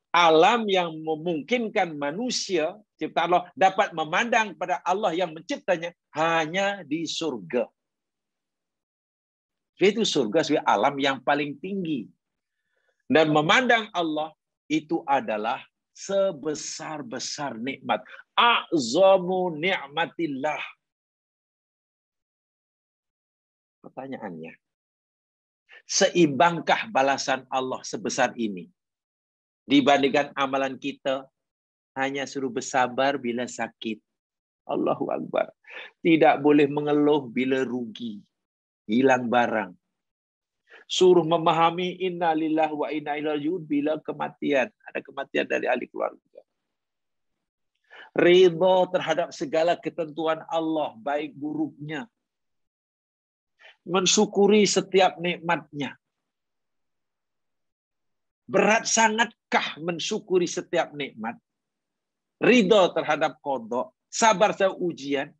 Alam yang memungkinkan manusia, cipta Allah, dapat memandang pada Allah yang menciptanya hanya di surga. Itu surga sebagai alam yang paling tinggi. Dan memandang Allah itu adalah sebesar-besar nikmat. A'zamu ni'matillah. Pertanyaannya, seimbangkah balasan Allah sebesar ini dibandingkan amalan kita hanya suruh bersabar bila sakit. Allahu Akbar. Tidak boleh mengeluh bila rugi, hilang barang suruh memahami inna lillah wa inna ilaihi bila kematian. Ada kematian dari ahli keluarga. Ridho terhadap segala ketentuan Allah, baik buruknya. Mensyukuri setiap nikmatnya. Berat sangatkah mensyukuri setiap nikmat? Ridho terhadap kodok, sabar saya ujian.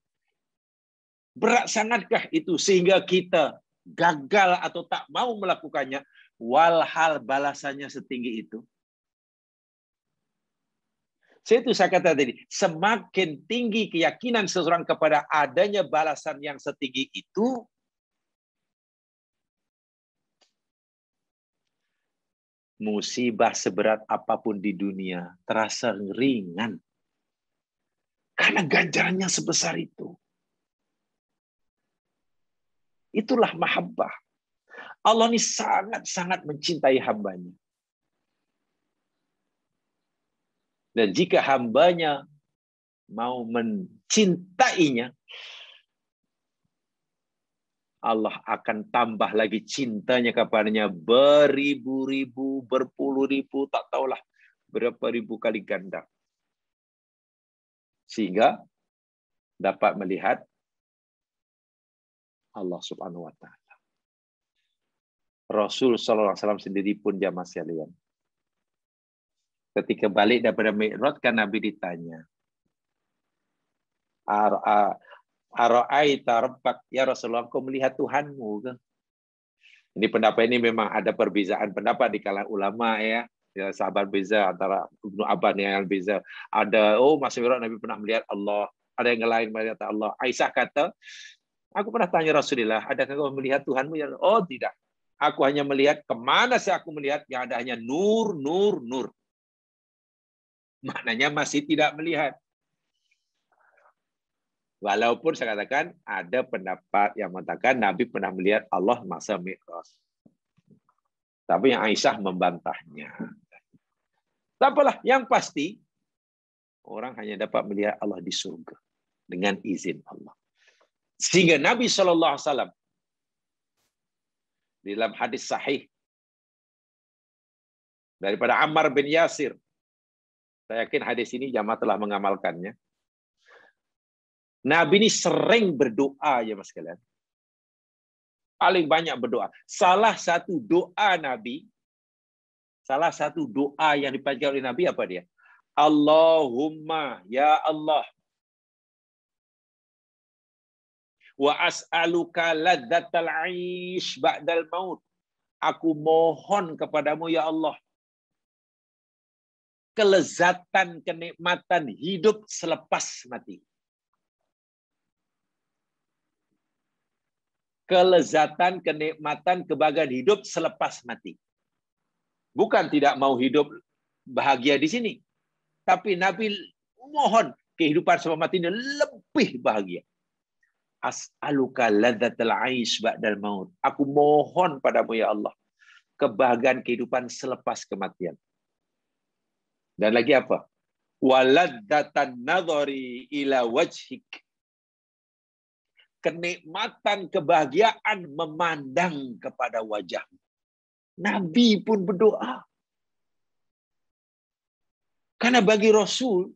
Berat sangatkah itu sehingga kita gagal atau tak mau melakukannya, walhal balasannya setinggi itu. Saya Itu saya kata tadi, semakin tinggi keyakinan seseorang kepada adanya balasan yang setinggi itu, musibah seberat apapun di dunia terasa ringan. Karena ganjarannya sebesar itu. Itulah mahabbah. Allah ini sangat-sangat mencintai hambanya. Dan jika hambanya mau mencintainya, Allah akan tambah lagi cintanya kepadanya beribu-ribu, berpuluh ribu, tak tahulah berapa ribu kali ganda. Sehingga dapat melihat Allah Subhanahu wa taala. Rasul sallallahu alaihi wasallam sendiri pun jamaah sekalian. Ketika balik daripada Mi'raj kan Nabi ditanya. Ara'aita rabbak ya Rasulullah kau melihat Tuhanmu ke? Ini pendapat ini memang ada perbezaan pendapat di kalangan ulama ya ya sahabat beza antara Ibnu Abban yang beza. Ada oh Mas Nabi pernah melihat Allah, ada yang lain melihat Allah. Aisyah kata Aku pernah tanya Rasulullah, adakah kau melihat Tuhanmu? Oh tidak. Aku hanya melihat kemana sih aku melihat yang ada hanya nur, nur, nur. Maknanya masih tidak melihat. Walaupun saya katakan ada pendapat yang mengatakan Nabi pernah melihat Allah masa mikros, Tapi yang Aisyah membantahnya. Tak apalah, yang pasti orang hanya dapat melihat Allah di surga dengan izin Allah. Sehingga Nabi Shallallahu Alaihi Wasallam dalam hadis sahih daripada Ammar bin Yasir. Saya yakin hadis ini jamaah telah mengamalkannya. Nabi ini sering berdoa ya mas kalian. Paling banyak berdoa. Salah satu doa Nabi, salah satu doa yang dipanjang oleh Nabi apa dia? Allahumma ya Allah Wa as'aluka ladzatal aish ba'dal maut. Aku mohon kepadamu ya Allah kelezatan kenikmatan hidup selepas mati. Kelezatan, kenikmatan, kebahagiaan hidup selepas mati. Bukan tidak mau hidup bahagia di sini. Tapi Nabi mohon kehidupan selepas mati ini lebih bahagia as'aluka ladzatul aish ba'dal maut. Aku mohon padamu ya Allah kebahagiaan kehidupan selepas kematian. Dan lagi apa? Waladdatan nadhari ila wajhik. Kenikmatan kebahagiaan memandang kepada wajah. Nabi pun berdoa. Karena bagi Rasul,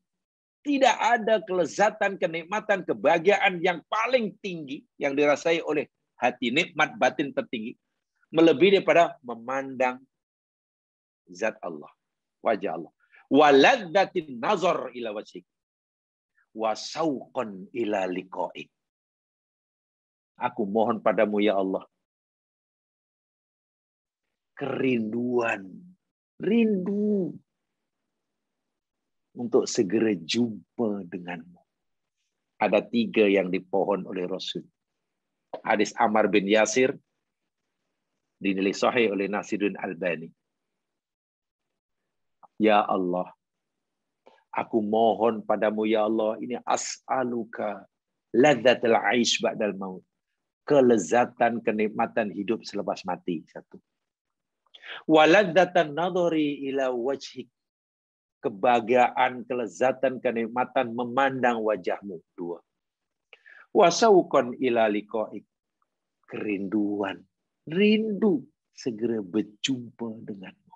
tidak ada kelezatan, kenikmatan, kebahagiaan yang paling tinggi yang dirasai oleh hati nikmat batin tertinggi melebihi daripada memandang zat Allah, wajah Allah. Waladzatin nazar ila wajhik wasauqan ila liqa'ik. Aku mohon padamu ya Allah. Kerinduan, rindu untuk segera jumpa denganmu. Ada tiga yang dipohon oleh Rasul. Hadis Amar bin Yasir dinilai sahih oleh Nasiruddin Albani. Ya Allah, aku mohon padamu ya Allah, ini as'aluka ladzatul aish ba'dal maut. Kelezatan, kenikmatan hidup selepas mati. Satu. Waladzatan nadhari ila wajhik kebahagiaan, kelezatan, kenikmatan memandang wajahmu. Dua. Wasaukon ilalikoik. Kerinduan. Rindu segera berjumpa denganmu.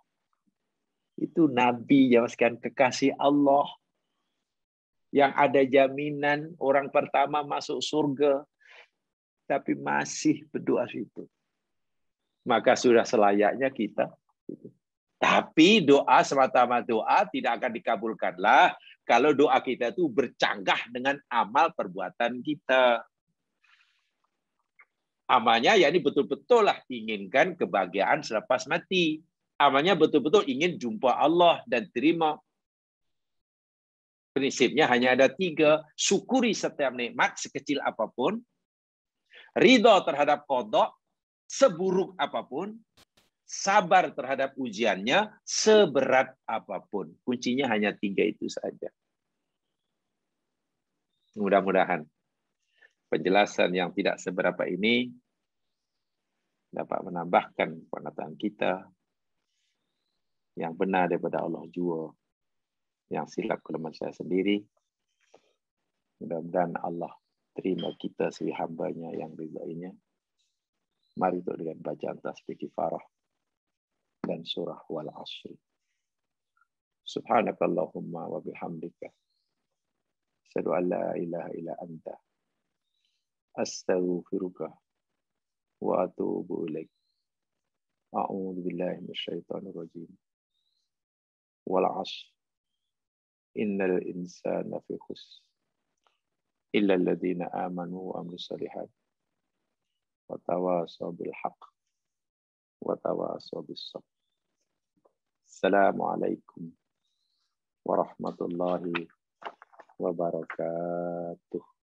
Itu Nabi yang sekian kekasih Allah. Yang ada jaminan orang pertama masuk surga. Tapi masih berdoa situ. Maka sudah selayaknya kita. Gitu tapi doa semata-mata doa tidak akan dikabulkanlah kalau doa kita itu bercanggah dengan amal perbuatan kita. Amalnya ya ini betul-betul lah inginkan kebahagiaan selepas mati. Amalnya betul-betul ingin jumpa Allah dan terima. Prinsipnya hanya ada tiga. Syukuri setiap nikmat sekecil apapun. Ridho terhadap kodok seburuk apapun sabar terhadap ujiannya seberat apapun. Kuncinya hanya tiga itu saja. Mudah-mudahan penjelasan yang tidak seberapa ini dapat menambahkan pengetahuan kita yang benar daripada Allah jua yang silap kelemahan saya sendiri mudah-mudahan Allah terima kita sebagai hambanya yang ridainya mari untuk dengan bacaan tasbih kifarah والشرح والعصر سبحانك اللهم وبحمدك أشهد أن لا إله إلا أنت أستغفرك وأتوب إليك أعوذ بالله من الشيطان الرجيم والعصر إن الإنسان في خسر إلا الذين آمنوا وعملوا الصالحات وتواصوا بالحق وتواصوا بالصبر السلام عليكم ورحمة الله وبركاته